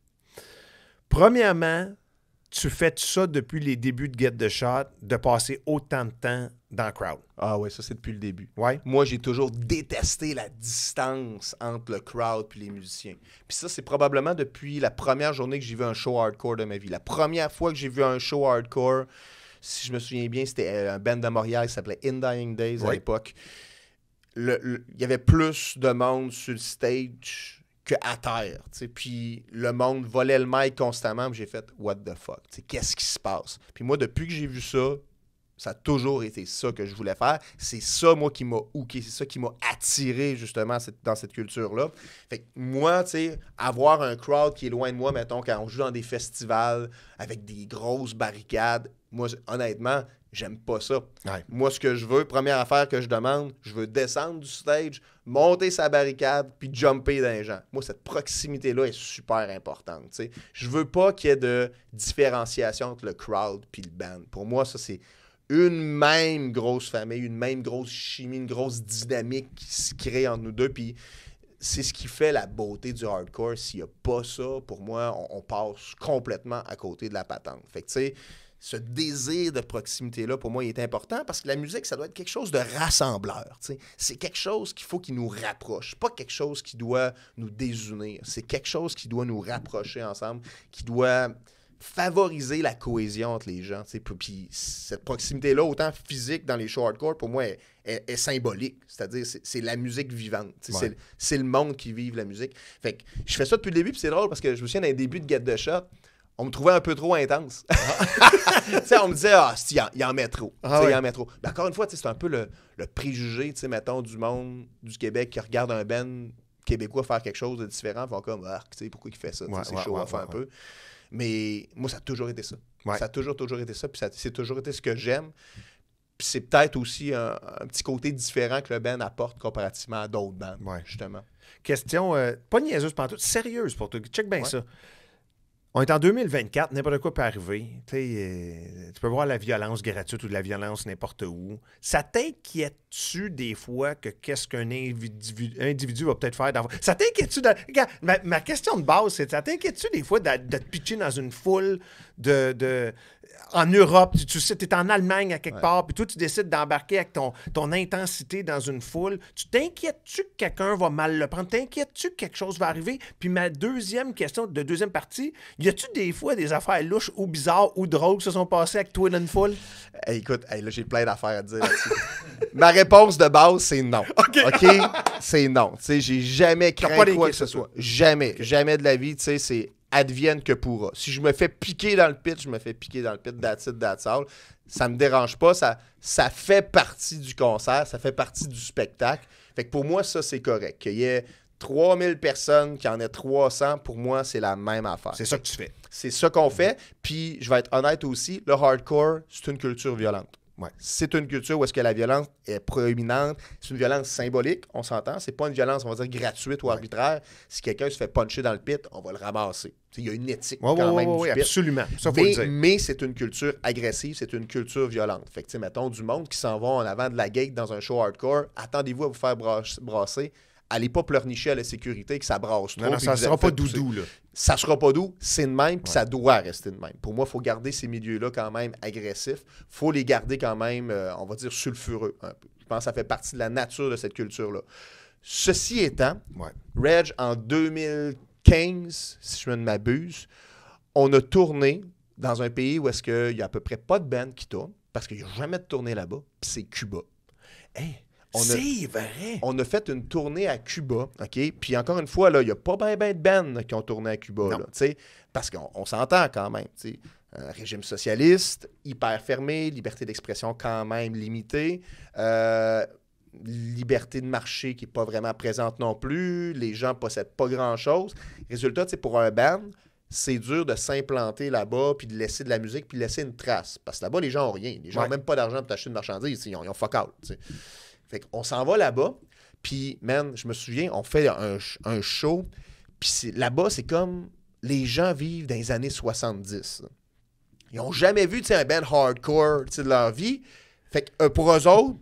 Premièrement, tu fais ça depuis les débuts de Get the Shot, de passer autant de temps dans le crowd. Ah ouais, ça c'est depuis le début. Ouais. Moi, j'ai toujours détesté la distance entre le crowd et les musiciens. Puis ça, c'est probablement depuis la première journée que j'ai vu un show hardcore de ma vie. La première fois que j'ai vu un show hardcore, si je me souviens bien, c'était euh, un band de Montréal qui s'appelait In Days à l'époque. Il y avait plus de monde sur le stage que à terre. sais, Puis le monde volait le mail constamment. J'ai fait What the fuck? Qu'est-ce qui se passe? Puis moi, depuis que j'ai vu ça, ça a toujours été ça que je voulais faire. C'est ça, moi, qui m'a hooké. C'est ça qui m'a attiré, justement, dans cette culture-là. Fait moi, tu sais, avoir un crowd qui est loin de moi, mettons, quand on joue dans des festivals avec des grosses barricades, moi, honnêtement, J'aime pas ça. Moi, ce que je veux, première affaire que je demande, je veux descendre du stage, monter sa barricade, puis jumper dans les gens. Moi, cette proximité-là est super importante. sais. Je veux pas qu'il y ait de différenciation entre le crowd puis le band. Pour moi, ça, c'est une même grosse famille, une même grosse chimie, une grosse dynamique qui se crée entre nous deux. Puis c'est ce qui fait la beauté du hardcore. S'il n'y a pas ça, pour moi, on, on, passe complètement à côté de la patente. Fait que, tu sais, ce désir de proximité-là, pour moi, il est important parce que la musique, ça doit être quelque chose de rassembleur. C'est quelque chose qu'il faut qu'il nous rapproche, pas quelque chose qui doit nous désunir. C'est quelque chose qui doit nous rapprocher ensemble, qui doit favoriser la cohésion entre les gens. Puis cette proximité-là, autant physique dans les shows hardcore, pour moi, est, symbolique. C'est-à-dire, c'est la musique vivante. C'est le monde qui vive la musique. Fait je fais ça depuis le début, puis c'est drôle parce que je me souviens d'un début de Get de Shot on me trouvait un peu trop intense. on me disait, ah, il en, en met trop. Mais encore une fois, c'est un peu le, préjugé, mettons, du monde du Québec qui regarde un Ben québécois faire quelque chose de différent, vont comme, ah, pourquoi il fait ça? c'est chaud faire un peu. Mais moi, ça a toujours été ça. Ça a toujours, toujours été ça. c'est toujours été ce que j'aime. c'est peut-être aussi un, petit côté différent que le Ben apporte comparativement à d'autres Ouais, justement. Question, euh, pas niaiseuse, sérieuse pour toi. Check bien ça. On est en 2024, n'importe quoi peut arriver. Euh, tu peux voir la violence gratuite ou de la violence n'importe où. Ça t'inquiète-tu des fois que qu'est-ce qu'un individu, va peut-être faire dans... Ça t'inquiète-tu... De... ma, question de base, c'est ça t'inquiète-tu des fois de, de, te pitcher dans une foule de, en Europe, tu, sais, tu es en Allemagne à quelque part, puis toi, tu décides d'embarquer avec ton, ton intensité dans une foule. Tu t'inquiètes-tu que quelqu'un va mal le prendre? T'inquiètes-tu que quelque chose va arriver? Puis ma deuxième question de deuxième partie, y a-tu des fois des affaires louches ou bizarres ou drôles qui se sont passées avec toi dans une foule? Eh, écoute, eh, là, j'ai plein d'affaires à dire ma réponse de base, c'est non. OK? c'est non. Tu sais, j'ai jamais craint quoi que ce soit. Jamais. Jamais de la vie. Tu sais, c'est advienne que pourra. Si je me fais piquer dans le pit, je me fais piquer dans le pit, that's it, that's Ça me dérange pas, ça, ça fait partie du concert, ça fait partie du spectacle. Fait que pour moi, ça, c'est correct. Qu'il y ait 3000 personnes, qui en ait 300, pour moi, c'est la même affaire. C'est ça que tu fais. C'est ça qu'on fait. Puis, je vais être honnête aussi, le hardcore, c'est une culture violente. C'est une culture où est-ce que la violence est proéminente. C'est une violence symbolique, on s'entend. C'est pas une violence, on va dire, gratuite ou arbitraire. Si quelqu'un se fait puncher dans le pit, on va le ramasser. Il y a une éthique quand même du absolument. mais, mais c'est une culture agressive, c'est une culture violente. Fait que, mettons, du monde qui s'en va en avant de la gate dans un show hardcore, attendez-vous à vous faire brasser allez pas pleurnicher à la sécurité que ça brasse trop. Non, ça ne sera pas doudou. Là. Ça sera pas doux, c'est de même, puis ça doit rester de même. Pour moi, il faut garder ces milieux-là quand même agressifs. faut les garder quand même, euh, on va dire, sulfureux Je pense que ça fait partie de la nature de cette culture-là. Ceci étant, Reg, en 2015, si je ne m'abuse, on a tourné dans un pays où est-ce qu'il n'y a à peu près pas de band qui tourne, parce qu'il n'y a jamais de tournée là-bas, puis c'est Cuba. Hey, on a fait une tournée à Cuba, OK? Puis encore une fois, il n'y a pas bien ben de bandes qui ont tourné à Cuba, là, parce qu'on s'entend quand même, Tu Un régime socialiste, hyper fermé, liberté d'expression quand même limitée, euh, liberté de marché qui n'est pas vraiment présente non plus, les gens possèdent pas grand-chose. Résultat, pour un band, c'est dur de s'implanter là-bas, puis de laisser de la musique, puis de laisser une trace. Parce que là-bas, les gens ont rien. Les gens n'ont même pas d'argent pour acheter une marchandise. Ils ont, ils fuck out. Fait qu'on s'en va là-bas. Puis, man, je me souviens, on fait un, show. Puis là-bas, c'est comme les gens vivent dans les années 70. Ils n'ont jamais vu un band hardcore de leur vie. Fait que euh, pour eux autres,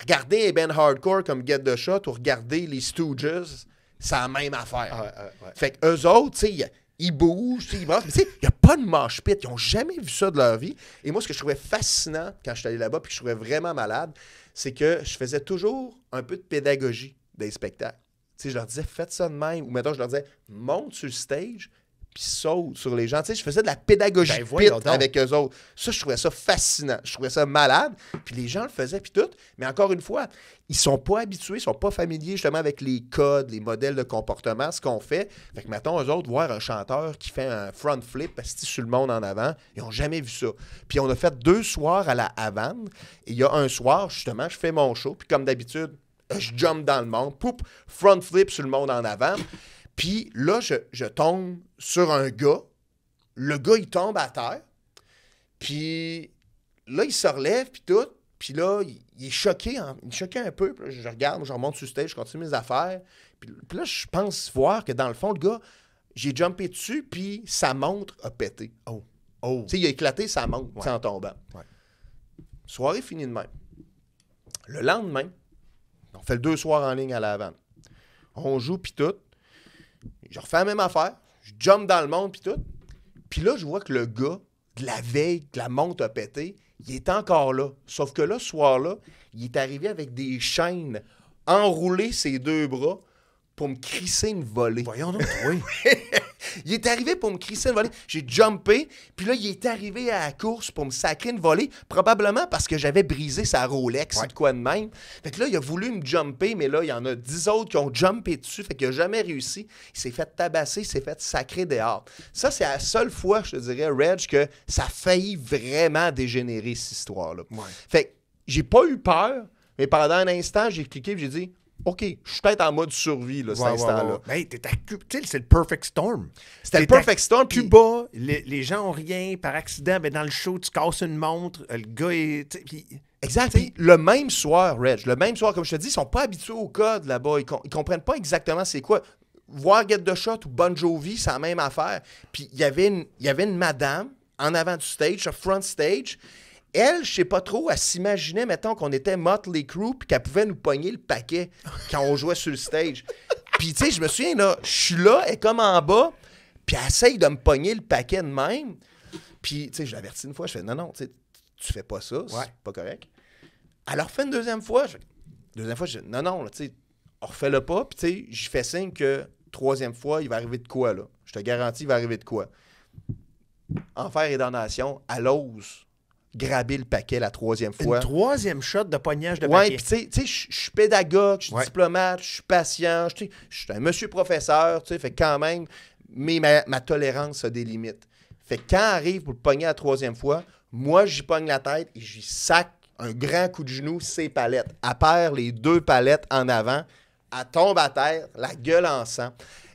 regarder un band hardcore comme Get the Shot ou regarder les Stooges, c'est la même affaire. Fait que eux autres, tu sais, ils bougent, ils brassent. Mais il n'y a pas de manche pit. Ils n'ont jamais vu ça de leur vie. Et moi, ce que je trouvais fascinant quand je suis allé là-bas, puis que je trouvais vraiment malade, c'est que je faisais toujours un peu de pédagogie des spectacles. je leur disais, faites ça de même. Ou maintenant, je leur disais, monte sur le stage puis sautent sur les gens. Tu sais, je faisais de la pédagogie ben, avec eux autres. Ça, je trouvais ça fascinant. Je trouvais ça malade. Puis les gens le faisaient, puis tout. Mais encore une fois, ils sont pas habitués, ils sont pas familiers justement avec les codes, les modèles de comportement, ce qu'on fait. Fait que mettons, eux autres, voir un chanteur qui fait un front flip, sur le monde en avant, ils n'ont jamais vu ça. Puis on a fait deux soirs à la Havane. Et il y a un soir, justement, je fais mon show. Puis comme d'habitude, je jump dans le monde, poup, front flip sur le monde en avant. Puis là, je, tombe sur un gars. Le gars, il tombe à terre. Puis là, il se relève, puis tout. Puis là, il, est choqué, il est choqué un peu. je regarde, je remonte sur le stage, je continue mes affaires. Puis, là, je pense voir que dans le fond, le gars, j'ai jumpé dessus, puis sa montre a pété. Oh. Oh. Tu sais, il a éclaté sa montre en tombant. Soirée finie de même. Le lendemain, on fait deux soirs en ligne à la vente, On joue, puis tout. Je refais la même affaire. Je jump dans le monde, puis tout. Puis là, je vois que le gars, de la veille, que la montre a pété, il est encore là. Sauf que là, ce soir-là, il est arrivé avec des chaînes enroulées ses deux bras pour me crisser me voler. Voyons donc, oui. Il est arrivé pour me crisser une volée. J'ai jumpé. Puis là, il est arrivé à la course pour me sacrer une volée. Probablement parce que j'avais brisé sa Rolex c'est de quoi de même. Fait que là, il a voulu me jumper, mais là, il y en a dix autres qui ont jumpé dessus. Fait qu'il n'a jamais réussi. Il s'est fait tabasser, il s'est fait sacrer dehors. Ça, c'est la seule fois, je te dirais, Reg, que ça a failli vraiment dégénérer cette histoire-là. Fait que j'ai pas eu peur, mais pendant un instant, j'ai cliqué et j'ai dit OK, je suis peut-être en mode survie, là, cet instant-là. Ouais, t'es à Tu sais, c'est le perfect storm. C'était le perfect storm. Cuba, les, gens ont rien par accident, mais ben, dans le show, tu casses une montre, euh, le gars est. Exact. le même soir, Reg, le même soir, comme je te dis, ils sont pas habitués au code là-bas. Ils, comprennent pas exactement c'est quoi. Voir Get the Shot ou Bon Jovi, c'est la même affaire. Puis il y avait une madame en avant du stage, sur front stage, elle, je sais pas trop, elle s'imaginait, mettons, qu'on était Motley Crue puis qu'elle pouvait nous pogner le paquet quand on jouait sur le stage. Puis, tu sais, je me souviens, là, je suis là, elle est comme en bas, puis elle essaye de me pogner le paquet de même. Puis, tu sais, je l'avertis une fois, je fais non, non, tu fais pas ça, pas correct. Alors refait une deuxième fois, je, deuxième fois, je dis non, non, tu sais, on le pas, puis, tu sais, j'y fais signe que troisième fois, il va arriver de quoi, là. Je te garantis, il va arriver de quoi. Enfer et damnation, à l'ose grabé le paquet la troisième fois. Une troisième shot de pognage de ouais, paquet. puis tu sais, je suis pédagogue, je suis diplomate, je suis patient, je suis un monsieur professeur, tu sais, fait quand même, mais ma, ma, tolérance a des limites. Fait quand arrive pour le pogner la troisième fois, moi, j'y pogne la tête et j'y sac un grand coup de genou ses palettes. Elle perd les deux palettes en avant, elle tombe à terre, la gueule en sang.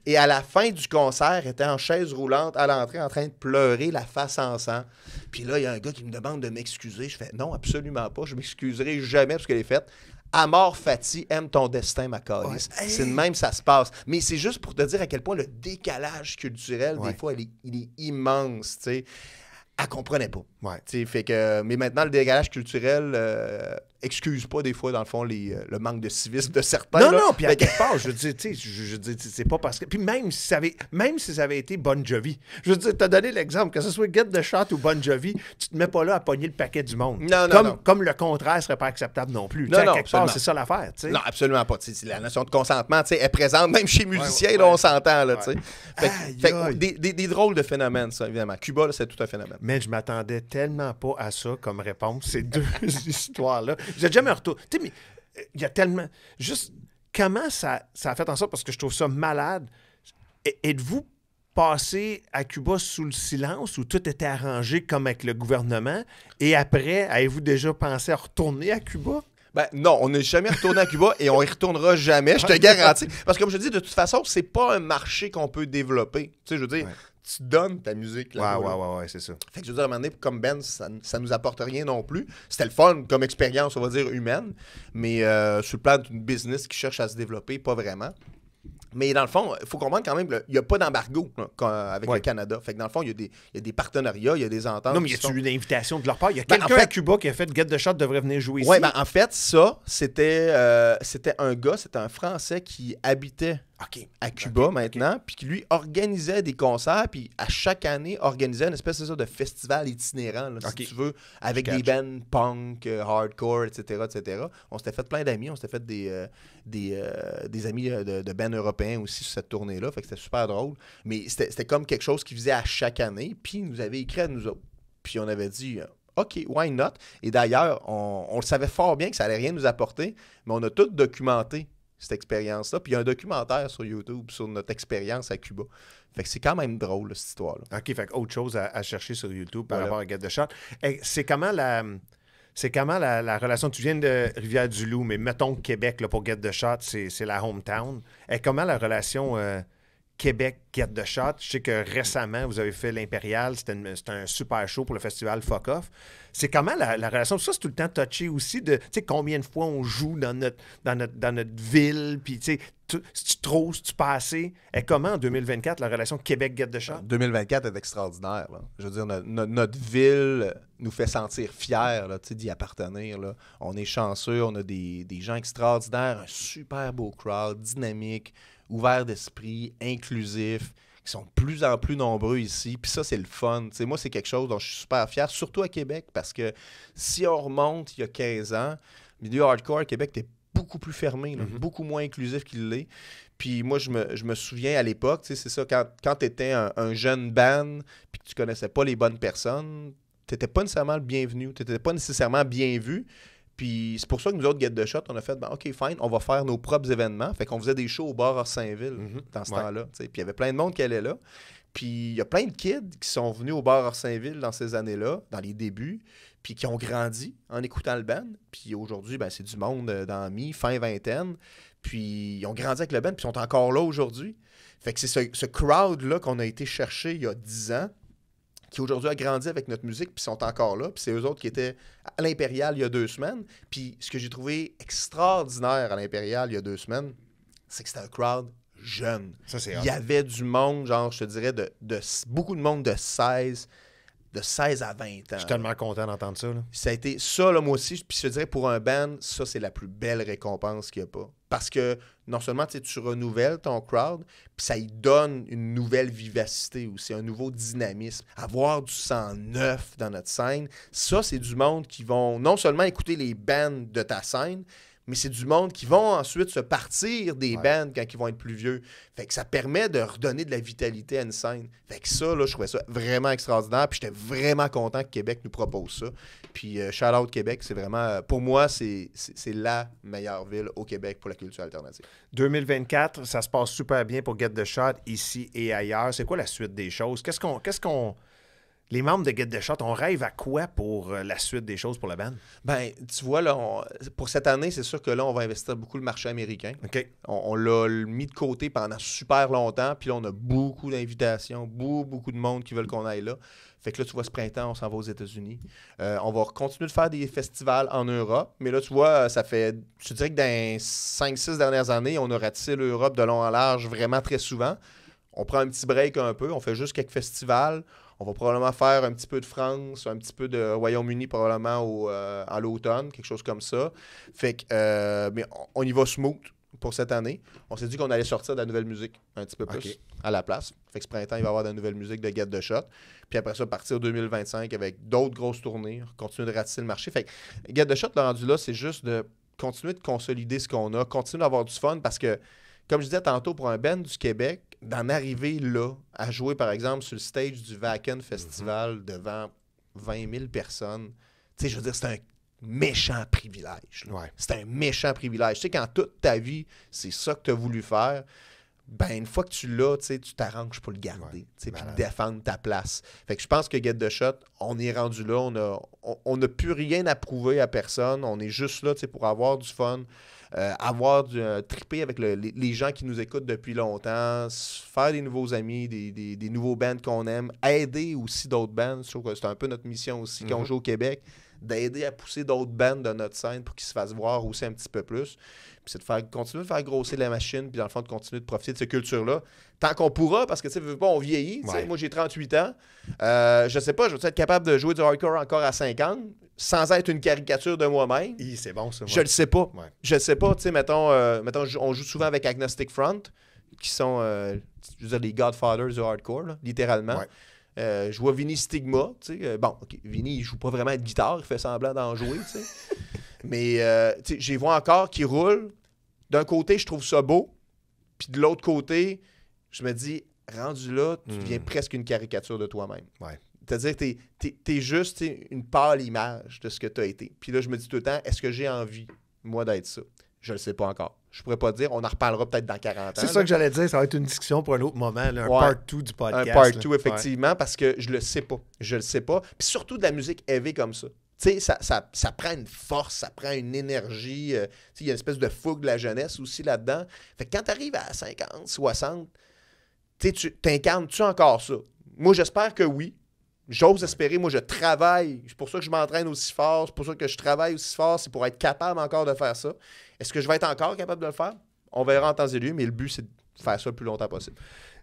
Et à la fin du concert, était en chaise roulante à l'entrée en train de pleurer la face en sang. Puis là, il y a un gars qui me demande de m'excuser. Je fais non, absolument pas. Je m'excuserai jamais parce qu'elle est faite. Amor Fati aime ton destin, ma ouais. C'est de même, ça se passe. Mais c'est juste pour te dire à quel point le décalage culturel, des fois, il est, immense. Tu sais. comprenait pas. Fait que, mais maintenant, le décalage culturel euh, excuse pas des fois, dans le fond, les, euh, le manque de civisme de certains. Non, non, puis à quelque part, je veux tu sais, je, dis, c'est pas parce que. Puis même si ça avait, même si avait été Bon Jovi, je veux dire, t'as donné l'exemple, que ce soit Get de Shot ou Bon Jovi, tu te mets pas là à pogner le paquet du monde. Non, non, comme, comme le contraire serait pas acceptable non plus. Non, non, c'est ça l'affaire, tu sais. Non, absolument pas. la notion de consentement, tu sais, est présente même chez les musiciens, là, on s'entend, là, tu sais. Fait, des, drôles de phénomènes, ça, évidemment. Cuba, c'est tout un phénomène. Mais je m'attendais tellement pas à ça comme réponse, ces deux histoires-là n'êtes jamais retourné. Tu sais, mais euh, il y a tellement. Juste comment ça, ça a fait en sorte, parce que je trouve ça malade. Êtes-vous passé à Cuba sous le silence où tout était arrangé comme avec le gouvernement? Et après, avez-vous déjà pensé à retourner à Cuba? Ben non, on n'est jamais retourné à Cuba et on y retournera jamais, je te garantis. Parce que comme je dis, de toute façon, c'est pas un marché qu'on peut développer. Tu sais, je veux dire, tu donnes ta musique. Là ouais, ouais, ouais, c'est ça. Fait que je veux dire, à un moment donné, comme Ben, ça, ça nous apporte rien non plus. C'était le fun comme expérience, on va dire, humaine, mais euh, sur le plan d'une business qui cherche à se développer, pas vraiment. Mais dans le fond, il faut comprendre quand même il n'y a pas d'embargo avec le Canada. Fait que dans le fond, il y, a des partenariats, il y a des ententes. Non, mais y a une invitation de leur part? Il y a ben, quelqu'un à Cuba qui a fait Get the Shot devrait venir jouer ici. Oui, ben, mais en fait, ça, c'était, euh, c'était un gars, c'était un Français qui habitait Ok, à Cuba maintenant, puis qui lui organisait des concerts, puis à chaque année organisait une espèce de festival itinérant, si tu veux, avec des bands punk, euh, hardcore, etc., etc. On s'était fait plein d'amis, on s'était fait des, euh, euh, des, amis de, bands européens aussi sur cette tournée-là, fait que c'était super drôle. Mais c'était comme quelque chose qu'il faisait à chaque année, puis nous avait écrit à nous autres. Puis on avait dit, OK, why not? Et d'ailleurs, on, le savait fort bien que ça allait rien nous apporter, mais on a tout documenté cette expérience-là. Puis il y a un documentaire sur YouTube sur notre expérience à Cuba. Fait que c'est quand même drôle, cette histoire-là. OK, fait autre chose à, chercher sur YouTube par avoir rapport à Get de Shot. c'est comment la. C'est comment la, relation. Tu viens de Rivière-du-Loup, mais mettons Québec là, pour Get de Shot, c'est la hometown. Et comment la relation. Euh, Québec Get de Shot. Je sais que récemment, vous avez fait l'Impérial. C'était un super show pour le festival Fuck Off. C'est comment la, relation? Ça, c'est tout le temps touché aussi de combien de fois on joue dans notre, dans notre, ville. Puis, tu sais, si tu trop, si tu passes. Et comment en 2024, la relation Québec Get de chat? 2024 est extraordinaire. Je veux dire, notre ville nous fait sentir fiers d'y appartenir. On est chanceux, on a des, des gens extraordinaires, un super beau crowd, dynamique ouverts d'esprit, inclusifs, qui sont de plus en plus nombreux ici. Puis ça, c'est le fun. moi, c'est quelque chose dont je suis super fier, surtout à Québec, parce que si on remonte il y a 15 ans, milieu hardcore à Québec était beaucoup plus fermé, mhm. beaucoup moins inclusif qu'il l'est. Puis moi, je me, souviens à l'époque, c'est ça, quand, quand tu étais un, jeune band, puis que tu connaissais pas les bonnes personnes, tu pas nécessairement le bienvenu, tu n'étais pas nécessairement bien vu. Puis c'est pour ça que nous autres, Get de Shot, on a fait, ben, OK, fine, on va faire nos propres événements. Fait qu'on faisait des shows au bar à Saint-Ville mhm. dans ce temps-là. Puis il y avait plein de monde qui allait là. Puis il y a plein de kids qui sont venus au bar à Saint-Ville dans ces années-là, dans les débuts, puis qui ont grandi en écoutant le band. Puis aujourd'hui, ben, c'est du monde euh, dans mi, fin vingtaine. Puis ils ont grandi avec le band, puis ils sont encore là aujourd'hui. Fait que c'est ce, crowd-là qu'on a été chercher il y a 10 ans qui aujourd'hui a grandi avec notre musique, puis sont encore là. Puis c'est eux autres qui étaient à l'Impérial il y a deux semaines. Puis ce que j'ai trouvé extraordinaire à l'Impérial il y a deux semaines, c'est que c'était un crowd jeune. Ça, Il y avait du monde, genre, je te dirais, de, beaucoup de monde de 16 de 16 à 20 ans. Je suis tellement content d'entendre ça. Là. Ça a été ça, là, moi aussi. Puis je te dirais, pour un band, ça, c'est la plus belle récompense qu'il n'y a pas. Parce que non seulement tu renouvelles ton crowd, puis ça y donne une nouvelle vivacité aussi, un nouveau dynamisme. Avoir du sang neuf dans notre scène, ça, c'est du monde qui vont non seulement écouter les bands de ta scène, mais c'est du monde qui vont ensuite se partir des bandes quand ils vont être plus vieux. Fait que ça permet de redonner de la vitalité à une scène. Fait que ça, là, je trouvais ça vraiment extraordinaire. Puis j'étais vraiment content que Québec nous propose ça. Puis euh, shout out Québec, c'est vraiment, euh, pour moi, c'est la meilleure ville au Québec pour la culture alternative. 2024, ça se passe super bien pour Get the Shot ici et ailleurs. C'est quoi la suite des choses? Qu'est-ce qu'on. Qu'est-ce qu'on les membres de Get the Shot, on rêve à quoi pour euh, la suite des choses pour la band? Ben, tu vois, là, pour cette année, c'est sûr que là, on va investir beaucoup le marché américain. OK. On, l'a mis de côté pendant super longtemps, puis là, on a beaucoup d'invitations, beaucoup, beaucoup de monde qui veulent qu'on aille là. Fait que là, tu vois, ce printemps, on s'en va aux États-Unis. Euh, on va continuer de faire des festivals en Europe, mais là, tu vois, ça fait, je dirais que dans 5-6 dernières années, on a ratissé l'Europe de long en large vraiment très souvent. On prend un petit break un peu, on fait juste quelques festivals on va probablement faire un petit peu de France, un petit peu de Royaume-Uni probablement au, euh, à l'automne, quelque chose comme ça. Fait que, euh, mais on, y va smooth pour cette année. On s'est dit qu'on allait sortir de la nouvelle musique un petit peu plus à la place. Fait que ce printemps, il va y avoir de la nouvelle musique de Get de Shot. Puis après ça, partir 2025 avec d'autres grosses tournées, continuer de ratisser le marché. Fait que Get the Shot, le rendu là, c'est juste de continuer de consolider ce qu'on a, continuer d'avoir du fun parce que, comme je disais tantôt, pour un band du Québec, d'en arriver là, à jouer, par exemple, sur le stage du Wacken Festival mhm. devant 20 000 personnes, tu sais, je veux dire, c'est un méchant privilège. C'est un méchant privilège. Tu sais, quand toute ta vie, c'est ça que tu as voulu faire, ben une fois que tu l'as, tu t'arranges pour le garder, puis défendre ta place. Fait que je pense que Get the Shot, on est rendu là, on n'a plus rien à prouver à personne, on est juste là, pour avoir du fun. Euh, avoir du, euh, triper avec les, gens qui nous écoutent depuis longtemps, faire des nouveaux amis, des, nouveaux bands qu'on aime, aider aussi d'autres bands. Je que c'est un peu notre mission aussi quand on mhm. joue au Québec d'aider à pousser d'autres bands de notre scène pour qu'ils se fassent voir aussi un petit peu plus. Puis c'est de faire, continuer de faire grossir la machine, puis dans le fond, de continuer de profiter de cette culture-là. Tant qu'on pourra, parce que tu sais, on vieillit. sais, Moi, j'ai 38 ans. Euh, je sais pas, je vais être capable de jouer du hardcore encore à 50 sans être une caricature de moi-même. c'est bon, ça. Je le sais pas. Je le sais pas. Tu sais, mettons, euh, on joue souvent avec Agnostic Front, qui sont euh, veux dire, les Godfathers du hardcore, littéralement. Euh, je vois Vinny Stigma. Euh, bon, Vinny, il joue pas vraiment de guitare, il fait semblant d'en jouer. Mais euh, je vois encore qui roule D'un côté, je trouve ça beau. Puis de l'autre côté, je me dis, rendu là, tu hmm. deviens presque une caricature de toi-même. C'est-à-dire que tu es, es, juste une pâle image de ce que tu as été. Puis là, je me dis tout le temps, est-ce que j'ai envie, moi, d'être ça? Je ne le sais pas encore. Je pourrais pas dire. On en reparlera peut-être dans 40 ans. C'est ça que j'allais dire. Ça va être une discussion pour un autre moment, un part 2 du podcast. Un part 2, effectivement, parce que je le sais pas. Je le sais pas. Puis surtout de la musique heavy comme ça. Tu sais, ça, ça, ça, prend une force, ça prend une énergie. Euh, il y a une espèce de fougue de la jeunesse aussi là-dedans. Fait quand tu arrives à 50, 60, tu t'incarnes-tu encore ça? Moi, j'espère que oui. J'ose espérer, moi, je travaille. C'est pour ça que je m'entraîne aussi fort. C'est pour ça que je travaille aussi fort. C'est pour être capable encore de faire ça. Est-ce que je vais être encore capable de le faire? On verra en temps et lieu, mais le but, c'est de faire ça le plus longtemps possible.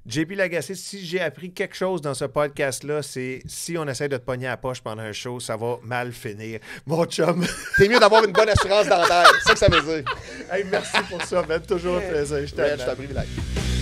JP Lagacé, si j'ai appris quelque chose dans ce podcast-là, c'est si on essaie de te pogner à la poche pendant un show, ça va mal finir. Mon chum. T'es mieux d'avoir une bonne assurance dentaire. C'est ça que ça veut dire. merci pour ça, même. Ben. Toujours un plaisir. Je t'apprécie.